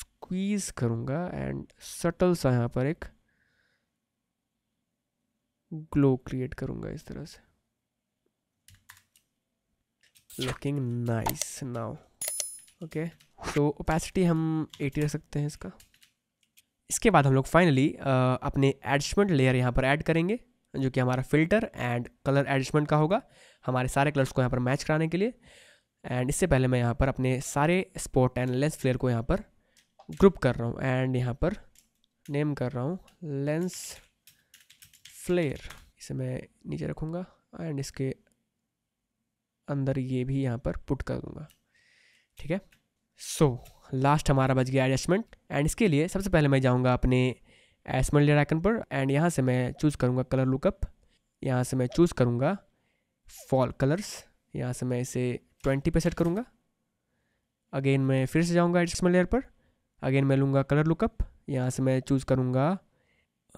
स्क्वीज़ करूँगा एंड सटल सा यहाँ पर एक ग्लो क्रिएट करूँगा इस तरह से लुकिंग नाइस नाउ ओके तो ओपेसिटी हम 80 रख सकते हैं इसका इसके बाद हम लोग फाइनली अपने एडजस्टमेंट लेयर यहाँ पर ऐड करेंगे जो कि हमारा फिल्टर एंड कलर एडजस्टमेंट का होगा हमारे सारे कलर्स को यहाँ पर मैच कराने के लिए एंड इससे पहले मैं यहाँ पर अपने सारे स्पॉट एंड लेंस फ्लेयर को यहाँ पर ग्रुप कर रहा हूँ एंड यहाँ पर नेम कर रहा हूँ लेंस फ्लेयर इसे मैं नीचे रखूँगा एंड इसके अंदर ये भी यहाँ पर पुट कर दूंगा ठीक है सो लास्ट हमारा बच गया एडजस्टमेंट एंड इसके लिए सबसे पहले मैं जाऊँगा अपने एसमल लेयर आइकन पर एंड यहाँ से मैं चूज़ करूँगा कलर लुकअप यहाँ से मैं चूज़ करूँगा फॉल कलर्स यहाँ से मैं इसे ट्वेंटी पे सेट करूँगा अगेन मैं फिर से जाऊँगा एडजस्टमेंट लेयर पर अगेन मैं लूँगा कलर लुकअप यहाँ से मैं चूज़ करूँगा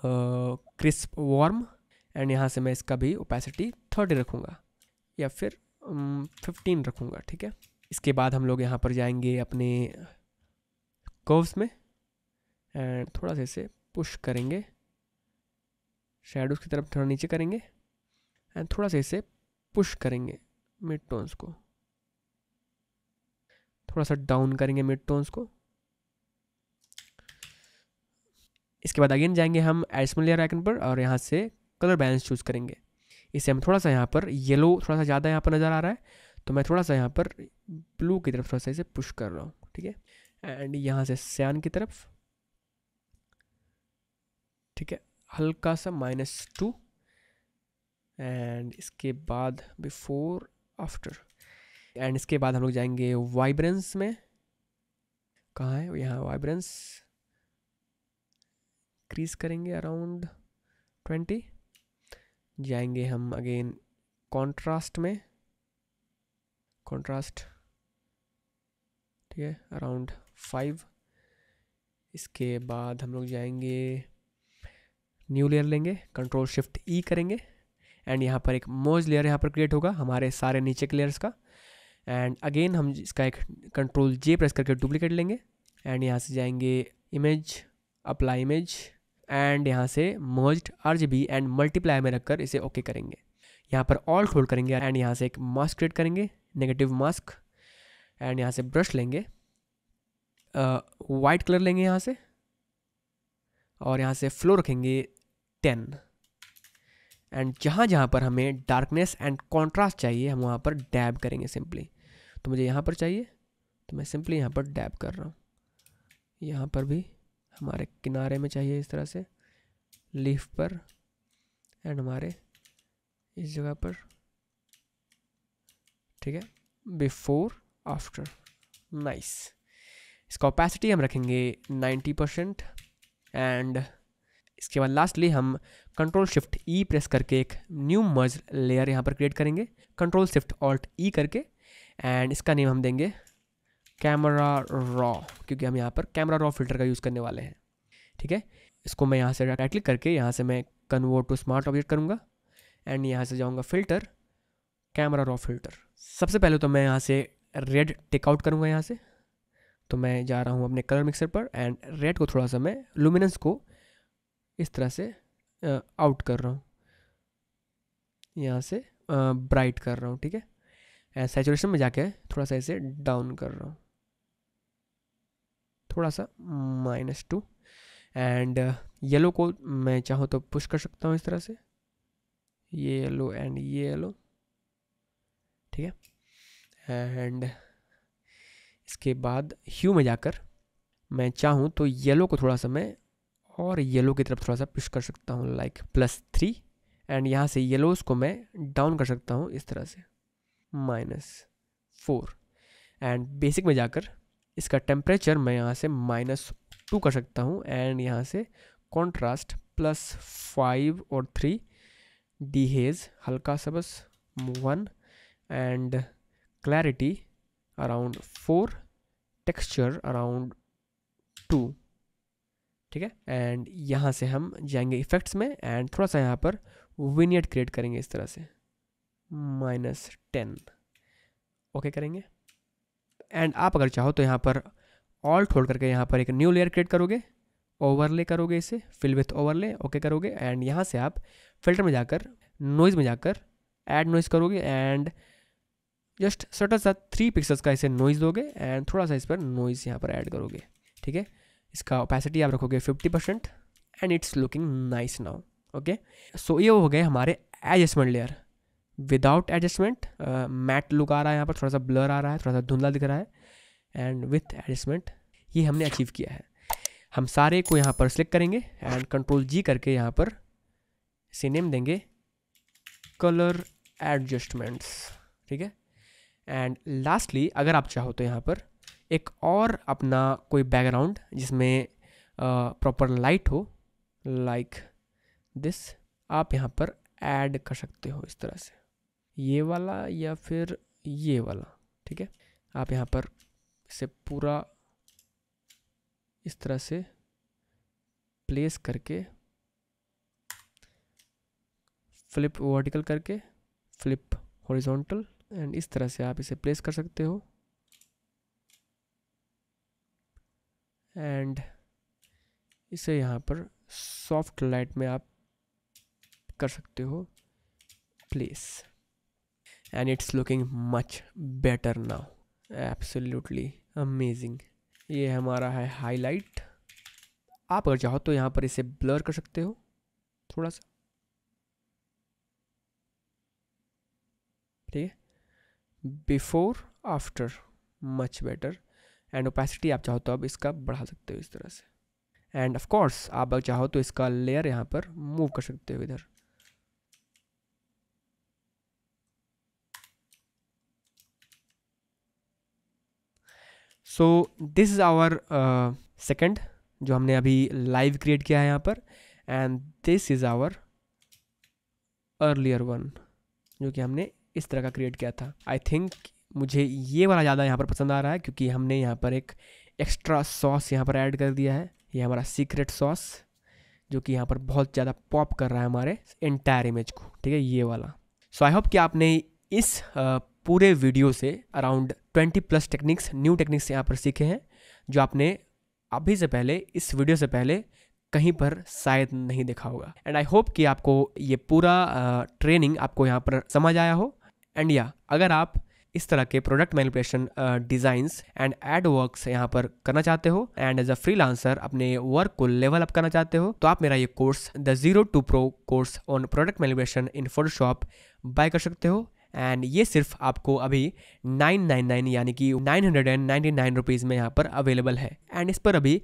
क्रिस्प वार्म एंड यहाँ से मैं इसका भी ओपेसिटी थर्टी रखूँगा या फिर फिफ्टीन रखूँगा ठीक है इसके बाद हम लोग यहाँ पर जाएंगे अपने कर्व्स में एंड थोड़ा सा इसे पुश करेंगे शेडोज़ की तरफ थोड़ा नीचे करेंगे एंड थोड़ा सा इसे पुश करेंगे मिड टोन्स को थोड़ा सा डाउन करेंगे मिड टोन्स को इसके बाद अगेन जाएंगे हम एडिशनल लेयर आइकन पर और यहाँ से कलर बैलेंस चूज़ करेंगे इसे हम थोड़ा सा यहाँ पर येलो थोड़ा सा ज़्यादा यहाँ पर नज़र आ रहा है तो मैं थोड़ा सा यहाँ पर ब्लू की तरफ थोड़ा सा इसे पुश कर रहा हूँ ठीक है एंड यहाँ से सैन की तरफ ठीक है हल्का सा माइनस टू एंड इसके बाद बिफोर आफ्टर एंड इसके बाद हम लोग जाएंगे वाइब्रेंस में कहाँ है यहाँ वाइब्रेंस क्रीज करेंगे अराउंड ट्वेंटी जाएंगे हम अगेन कॉन्ट्रास्ट में कॉन्ट्रास्ट ठीक है अराउंड फाइव इसके बाद हम लोग जाएंगे न्यू लेयर लेंगे कंट्रोल शिफ्ट ई करेंगे एंड यहाँ पर एक मोज लेयर यहाँ पर क्रिएट होगा हमारे सारे नीचे के लेयर्स का एंड अगेन हम इसका एक कंट्रोल जे प्रेस करके डुप्लीकेट लेंगे एंड यहाँ से जाएंगे इमेज अप्लाई इमेज एंड यहाँ से मर्ज्ड आर एंड मल्टीप्लाई में रखकर इसे ओके okay करेंगे यहाँ पर ऑल होल्ड करेंगे एंड यहाँ से एक मास्क क्रिएट करेंगे नेगेटिव मास्क एंड यहाँ से ब्रश लेंगे वाइट uh, कलर लेंगे यहाँ से और यहाँ से फ्लो रखेंगे टेन एंड जहाँ जहाँ पर हमें डार्कनेस एंड कॉन्ट्रास्ट चाहिए हम वहाँ पर डैब करेंगे सिंपली तो मुझे यहाँ पर चाहिए तो मैं सिंपली यहाँ पर डैब कर रहा हूँ यहाँ पर भी हमारे किनारे में चाहिए इस तरह से लीफ पर एंड हमारे इस जगह पर ठीक है बिफोर आफ्टर नाइस इसका ओपेसिटी हम रखेंगे 90 परसेंट एंड इसके बाद लास्टली हम कंट्रोल शिफ्ट ई प्रेस करके एक न्यू मर्ज लेयर यहाँ पर क्रिएट करेंगे कंट्रोल शिफ्ट ऑल्ट ई करके एंड इसका नेम हम देंगे कैमरा रॉ क्योंकि हम यहाँ पर कैमरा रॉ फिल्टर का यूज़ करने वाले हैं ठीक है इसको मैं यहाँ से राइट क्लिक करके यहाँ से मैं कन्वर्ट टू स्मार्ट ऑब्जेक्ट करूँगा एंड यहाँ से जाऊँगा फिल्टर कैमरा रॉ फिल्टर सबसे पहले तो मैं यहाँ से रेड टेकआउट करूँगा यहाँ से तो मैं जा रहा हूँ अपने कलर मिक्सर पर एंड रेड को थोड़ा सा मैं लुमिनेंस को इस तरह से आउट कर रहा हूँ यहाँ से ब्राइट कर रहा हूँ ठीक है एंड सेचुरेशन में जाके थोड़ा सा इसे डाउन कर रहा हूँ थोड़ा सा माइनस टू एंड येलो को मैं चाहूँ तो पुश कर सकता हूँ इस तरह से ये येलो एंड ये येलो ठीक है एंड इसके बाद ह्यू में जाकर मैं चाहूँ तो येलो को थोड़ा सा मैं और येलो की तरफ थोड़ा सा पुश कर सकता हूँ लाइक प्लस थ्री एंड यहाँ से येलोज को मैं डाउन कर सकता हूँ इस तरह से माइनस फोर एंड बेसिक में जाकर इसका टेम्परेचर मैं यहाँ से माइनस टू कर सकता हूँ एंड यहाँ से कॉन्ट्रास्ट प्लस फाइव और थ्री डी हेज हल्का सा बस one and clarity around four texture around two ठीक है एंड यहाँ से हम जाएंगे इफेक्ट्स में एंड थोड़ा सा यहाँ पर विनियट क्रिएट करेंगे इस तरह से माइनस टेन ओके करेंगे एंड आप अगर चाहो तो यहाँ पर ऑल छोड़ करके यहाँ पर एक न्यू लेयर क्रिएट करोगे ओवरले करोगे इसे फिल विथ ओवरले ओके करोगे एंड यहाँ से आप फिल्टर में जाकर नॉइज़ में जाकर ऐड नॉइज़ करोगे एंड जस्ट छोटा सा थ्री पिक्सल्स का इसे नॉइज़ दोगे एंड थोड़ा सा इस पर नॉइज़ यहाँ पर ऐड करोगे ठीक है इसका ओपेसिटी आप रखोगे fifty percent and it's looking nice now okay so ये हो गए हमारे adjustment layer without adjustment matte look आ रहा है यहाँ पर थोड़ा सा ब्लर आ रहा है थोड़ा सा धुंधला दिख रहा है एंड विथ एडजस्टमेंट ये हमने अचीव किया है हम सारे को यहाँ पर सिलेक्ट करेंगे एंड कंट्रोल जी करके यहाँ पर से नेम देंगे कलर एडजस्टमेंट्स ठीक है एंड लास्टली अगर आप चाहो तो यहाँ पर एक और अपना कोई बैकग्राउंड जिसमें प्रॉपर uh, लाइट हो लाइक like दिस आप यहाँ पर ऐड कर सकते हो इस तरह से ये वाला या फिर ये वाला ठीक है आप यहाँ पर इसे पूरा इस तरह से प्लेस करके फ्लिप वर्टिकल करके फ्लिप हॉरिजॉन्टल एंड इस तरह से आप इसे प्लेस कर सकते हो एंड इसे यहाँ पर सॉफ्ट लाइट में आप कर सकते हो place and it's looking much better now absolutely amazing ये हमारा है हाईलाइट आप अगर चाहो तो यहाँ पर इसे ब्लर कर सकते हो थोड़ा सा ठीक है before after much better and opacity आप चाहो तो अब इसका बढ़ा सकते हो इस तरह से एंड ऑफ कोर्स आप अगर चाहो तो इसका लेयर यहाँ पर मूव कर सकते हो इधर so this is our second जो हमने अभी लाइव क्रिएट किया है यहाँ पर and this is our earlier one जो कि हमने इस तरह का क्रिएट किया था आई थिंक मुझे ये वाला ज़्यादा यहाँ पर पसंद आ रहा है क्योंकि हमने यहाँ पर एक एक्स्ट्रा सॉस यहाँ पर ऐड कर दिया है ये हमारा सीक्रेट सॉस जो कि यहाँ पर बहुत ज़्यादा पॉप कर रहा है हमारे एंटायर इमेज को ठीक है ये वाला सो आई होप कि आपने इस uh, पूरे वीडियो से around 20 plus techniques new techniques यहाँ पर सीखे हैं जो आपने अभी से पहले इस वीडियो से पहले कहीं पर शायद नहीं देखा होगा एंड आई होप कि आपको ये पूरा ट्रेनिंग आपको यहाँ पर समझ आया हो एंड या अगर आप इस तरह के product manipulation designs and ad works यहाँ पर करना चाहते हो एंड एज अ फ्री अपने वर्क को लेवल अप करना चाहते हो तो आप मेरा ये course the zero to pro course on product manipulation in Photoshop buy कर सकते हो एंड ये सिर्फ आपको अभी 999 यानी कि 999 रुपीस में यहाँ पर अवेलेबल है एंड इस पर अभी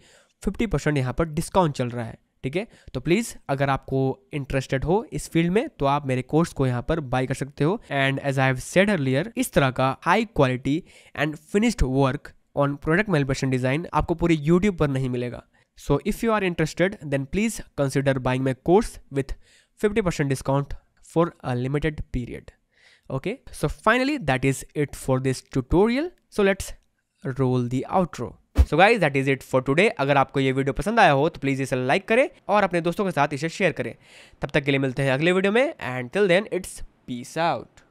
50 परसेंट यहाँ पर डिस्काउंट चल रहा है ठीक है तो प्लीज़ अगर आपको इंटरेस्टेड हो इस फील्ड में तो आप मेरे कोर्स को यहाँ पर बाई कर सकते हो and as I have said earlier इस तरह का high quality and finished work on product manipulation design आपको पूरी यूट्यूब पर नहीं मिलेगा so if you are interested then please consider buying my course with 50% discount for a limited period okay so finally that is it for this tutorial so let's roll the outro so guys that is it for today अगर आपको ये वीडियो पसंद आया हो तो प्लीज़ इसे लाइक करें और अपने दोस्तों के साथ इसे शेयर करें तब तक के लिए मिलते हैं अगले वीडियो में and till then it's peace out